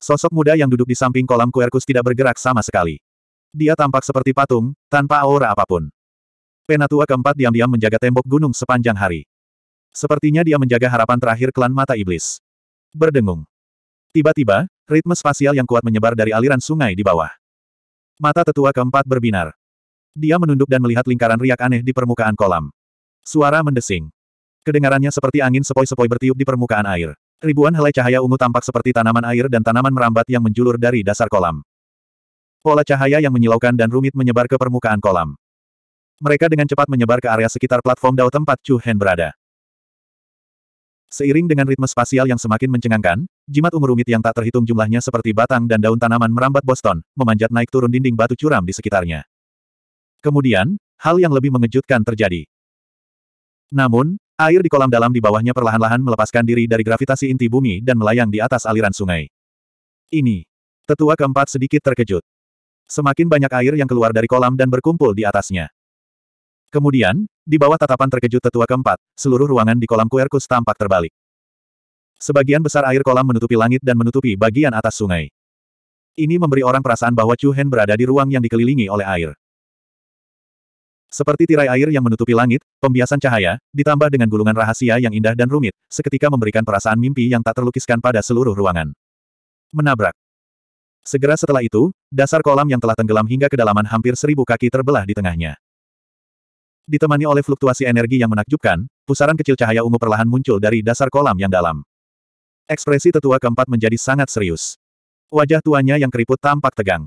S1: Sosok muda yang duduk di samping kolam kuerkus tidak bergerak sama sekali. Dia tampak seperti patung, tanpa aura apapun. Penatua keempat diam-diam menjaga tembok gunung sepanjang hari. Sepertinya dia menjaga harapan terakhir klan mata iblis. Berdengung. Tiba-tiba, ritme spasial yang kuat menyebar dari aliran sungai di bawah. Mata tetua keempat berbinar. Dia menunduk dan melihat lingkaran riak aneh di permukaan kolam. Suara mendesing. Kedengarannya seperti angin sepoi-sepoi bertiup di permukaan air. Ribuan helai cahaya ungu tampak seperti tanaman air dan tanaman merambat yang menjulur dari dasar kolam. Pola cahaya yang menyilaukan dan rumit menyebar ke permukaan kolam. Mereka dengan cepat menyebar ke area sekitar platform dao tempat Chu Hen berada. Seiring dengan ritme spasial yang semakin mencengangkan, jimat ungu rumit yang tak terhitung jumlahnya seperti batang dan daun tanaman merambat Boston, memanjat naik turun dinding batu curam di sekitarnya. Kemudian, hal yang lebih mengejutkan terjadi. Namun, air di kolam dalam di bawahnya perlahan-lahan melepaskan diri dari gravitasi inti bumi dan melayang di atas aliran sungai. Ini. Tetua keempat sedikit terkejut. Semakin banyak air yang keluar dari kolam dan berkumpul di atasnya. Kemudian, di bawah tatapan terkejut tetua keempat, seluruh ruangan di kolam Kuirkus tampak terbalik. Sebagian besar air kolam menutupi langit dan menutupi bagian atas sungai. Ini memberi orang perasaan bahwa Chu Hen berada di ruang yang dikelilingi oleh air. Seperti tirai air yang menutupi langit, pembiasan cahaya, ditambah dengan gulungan rahasia yang indah dan rumit, seketika memberikan perasaan mimpi yang tak terlukiskan pada seluruh ruangan. Menabrak. Segera setelah itu, dasar kolam yang telah tenggelam hingga kedalaman hampir seribu kaki terbelah di tengahnya. Ditemani oleh fluktuasi energi yang menakjubkan, pusaran kecil cahaya ungu perlahan muncul dari dasar kolam yang dalam. Ekspresi tetua keempat menjadi sangat serius. Wajah tuanya yang keriput tampak tegang.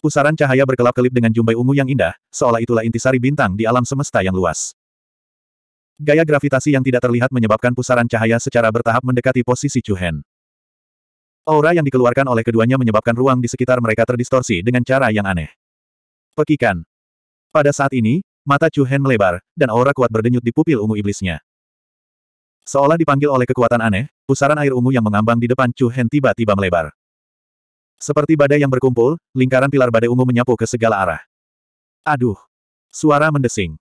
S1: Pusaran cahaya berkelap-kelip dengan jumbai ungu yang indah, seolah itulah intisari bintang di alam semesta yang luas. Gaya gravitasi yang tidak terlihat menyebabkan pusaran cahaya secara bertahap mendekati posisi Chuhen. Aura yang dikeluarkan oleh keduanya menyebabkan ruang di sekitar mereka terdistorsi dengan cara yang aneh. Pekikan. Pada saat ini, mata Chu Hen melebar, dan aura kuat berdenyut di pupil ungu iblisnya. Seolah dipanggil oleh kekuatan aneh, pusaran air ungu yang mengambang di depan Chu Hen tiba-tiba melebar. Seperti badai yang berkumpul, lingkaran pilar badai ungu menyapu ke segala arah. Aduh! Suara mendesing.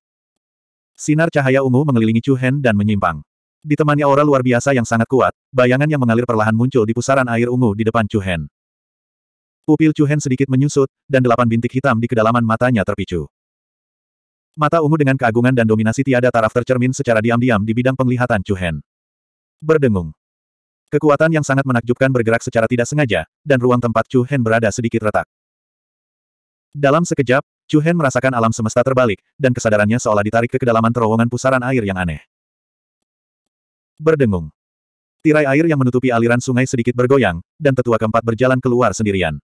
S1: Sinar cahaya ungu mengelilingi Chu Hen dan menyimpang. Ditemani aura luar biasa yang sangat kuat, bayangan yang mengalir perlahan muncul di pusaran air ungu di depan Chu Chuhen. Pupil Hen sedikit menyusut, dan delapan bintik hitam di kedalaman matanya terpicu. Mata ungu dengan keagungan dan dominasi tiada taraf tercermin secara diam-diam di bidang penglihatan Chu Hen. Berdengung. Kekuatan yang sangat menakjubkan bergerak secara tidak sengaja, dan ruang tempat Chu Hen berada sedikit retak. Dalam sekejap, Chu Hen merasakan alam semesta terbalik, dan kesadarannya seolah ditarik ke kedalaman terowongan pusaran air yang aneh berdengung. Tirai air yang menutupi aliran sungai sedikit bergoyang, dan tetua keempat berjalan keluar sendirian.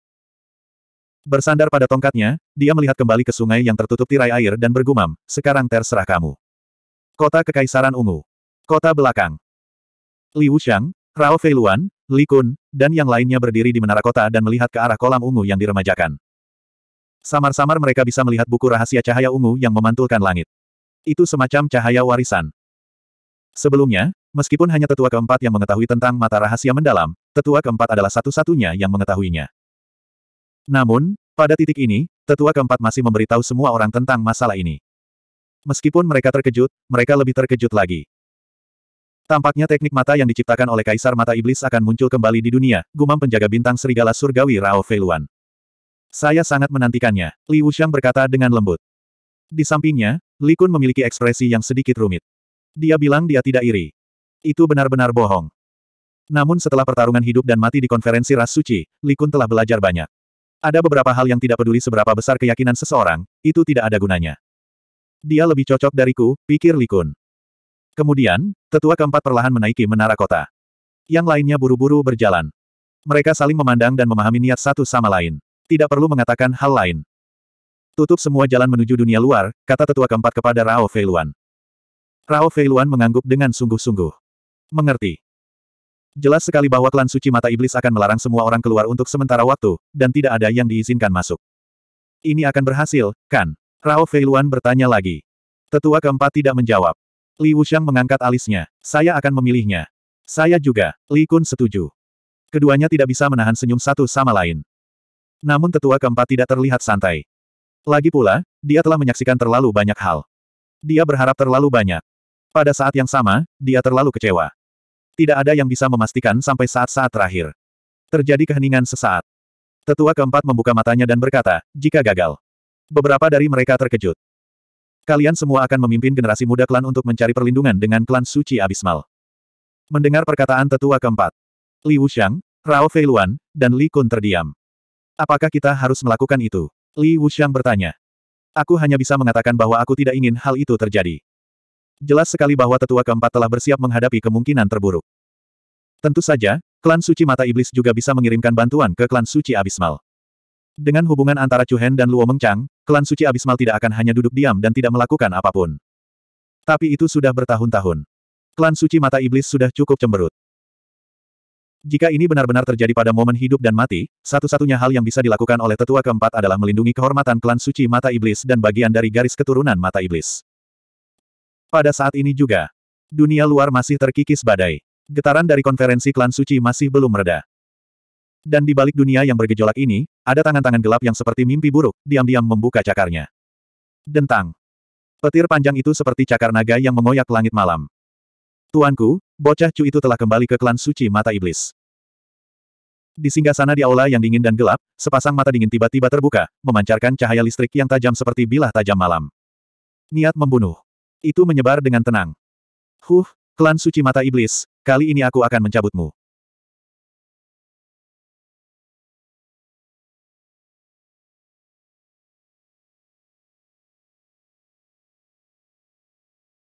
S1: Bersandar pada tongkatnya, dia melihat kembali ke sungai yang tertutup tirai air dan bergumam, sekarang terserah kamu. Kota Kekaisaran Ungu. Kota Belakang. Liu Shang, Rao Feiluan, Li Kun, dan yang lainnya berdiri di menara kota dan melihat ke arah kolam ungu yang diremajakan. Samar-samar mereka bisa melihat buku rahasia cahaya ungu yang memantulkan langit. Itu semacam cahaya warisan. Sebelumnya, Meskipun hanya tetua keempat yang mengetahui tentang mata rahasia mendalam, tetua keempat adalah satu-satunya yang mengetahuinya. Namun, pada titik ini, tetua keempat masih memberitahu semua orang tentang masalah ini. Meskipun mereka terkejut, mereka lebih terkejut lagi. Tampaknya teknik mata yang diciptakan oleh Kaisar Mata Iblis akan muncul kembali di dunia, gumam penjaga bintang serigala surgawi Rao Feiluan. Saya sangat menantikannya, Li Wuxiang berkata dengan lembut. Di sampingnya, Li Kun memiliki ekspresi yang sedikit rumit. Dia bilang dia tidak iri. Itu benar-benar bohong. Namun setelah pertarungan hidup dan mati di konferensi ras suci, Li Kun telah belajar banyak. Ada beberapa hal yang tidak peduli seberapa besar keyakinan seseorang, itu tidak ada gunanya. Dia lebih cocok dariku, pikir Li Kun. Kemudian, tetua keempat perlahan menaiki menara kota. Yang lainnya buru-buru berjalan. Mereka saling memandang dan memahami niat satu sama lain. Tidak perlu mengatakan hal lain. Tutup semua jalan menuju dunia luar, kata tetua keempat kepada Rao Feiluan. Rao Feiluan mengangguk dengan sungguh-sungguh. Mengerti. Jelas sekali bahwa klan suci mata iblis akan melarang semua orang keluar untuk sementara waktu, dan tidak ada yang diizinkan masuk. Ini akan berhasil, kan? Rao Feiluan bertanya lagi. Tetua keempat tidak menjawab. Li Wuxiang mengangkat alisnya. Saya akan memilihnya. Saya juga, Li Kun setuju. Keduanya tidak bisa menahan senyum satu sama lain. Namun tetua keempat tidak terlihat santai. Lagi pula, dia telah menyaksikan terlalu banyak hal. Dia berharap terlalu banyak. Pada saat yang sama, dia terlalu kecewa. Tidak ada yang bisa memastikan sampai saat-saat terakhir. Terjadi keheningan sesaat. Tetua keempat membuka matanya dan berkata, jika gagal. Beberapa dari mereka terkejut. Kalian semua akan memimpin generasi muda klan untuk mencari perlindungan dengan klan suci abismal. Mendengar perkataan tetua keempat, Li Wuxiang, Rao Feiluan, dan Li Kun terdiam. Apakah kita harus melakukan itu? Li Wuxiang bertanya. Aku hanya bisa mengatakan bahwa aku tidak ingin hal itu terjadi. Jelas sekali bahwa tetua keempat telah bersiap menghadapi kemungkinan terburuk. Tentu saja, klan suci mata iblis juga bisa mengirimkan bantuan ke klan suci abismal. Dengan hubungan antara Chuhen dan Luo Mengchang, klan suci abismal tidak akan hanya duduk diam dan tidak melakukan apapun. Tapi itu sudah bertahun-tahun. Klan suci mata iblis sudah cukup cemberut. Jika ini benar-benar terjadi pada momen hidup dan mati, satu-satunya hal yang bisa dilakukan oleh tetua keempat adalah melindungi kehormatan klan suci mata iblis dan bagian dari garis keturunan mata iblis. Pada saat ini juga, dunia luar masih terkikis badai. Getaran dari konferensi klan suci masih belum mereda. Dan di balik dunia yang bergejolak ini, ada tangan-tangan gelap yang seperti mimpi buruk, diam-diam membuka cakarnya. Dentang. Petir panjang itu seperti cakar naga yang mengoyak langit malam. Tuanku, bocah cu itu telah kembali ke klan suci mata iblis. Di singgah sana di aula yang dingin dan gelap, sepasang mata dingin tiba-tiba terbuka, memancarkan cahaya listrik yang tajam seperti bilah tajam malam. Niat membunuh. Itu menyebar dengan tenang. Huh, klan suci mata iblis, kali ini aku akan mencabutmu.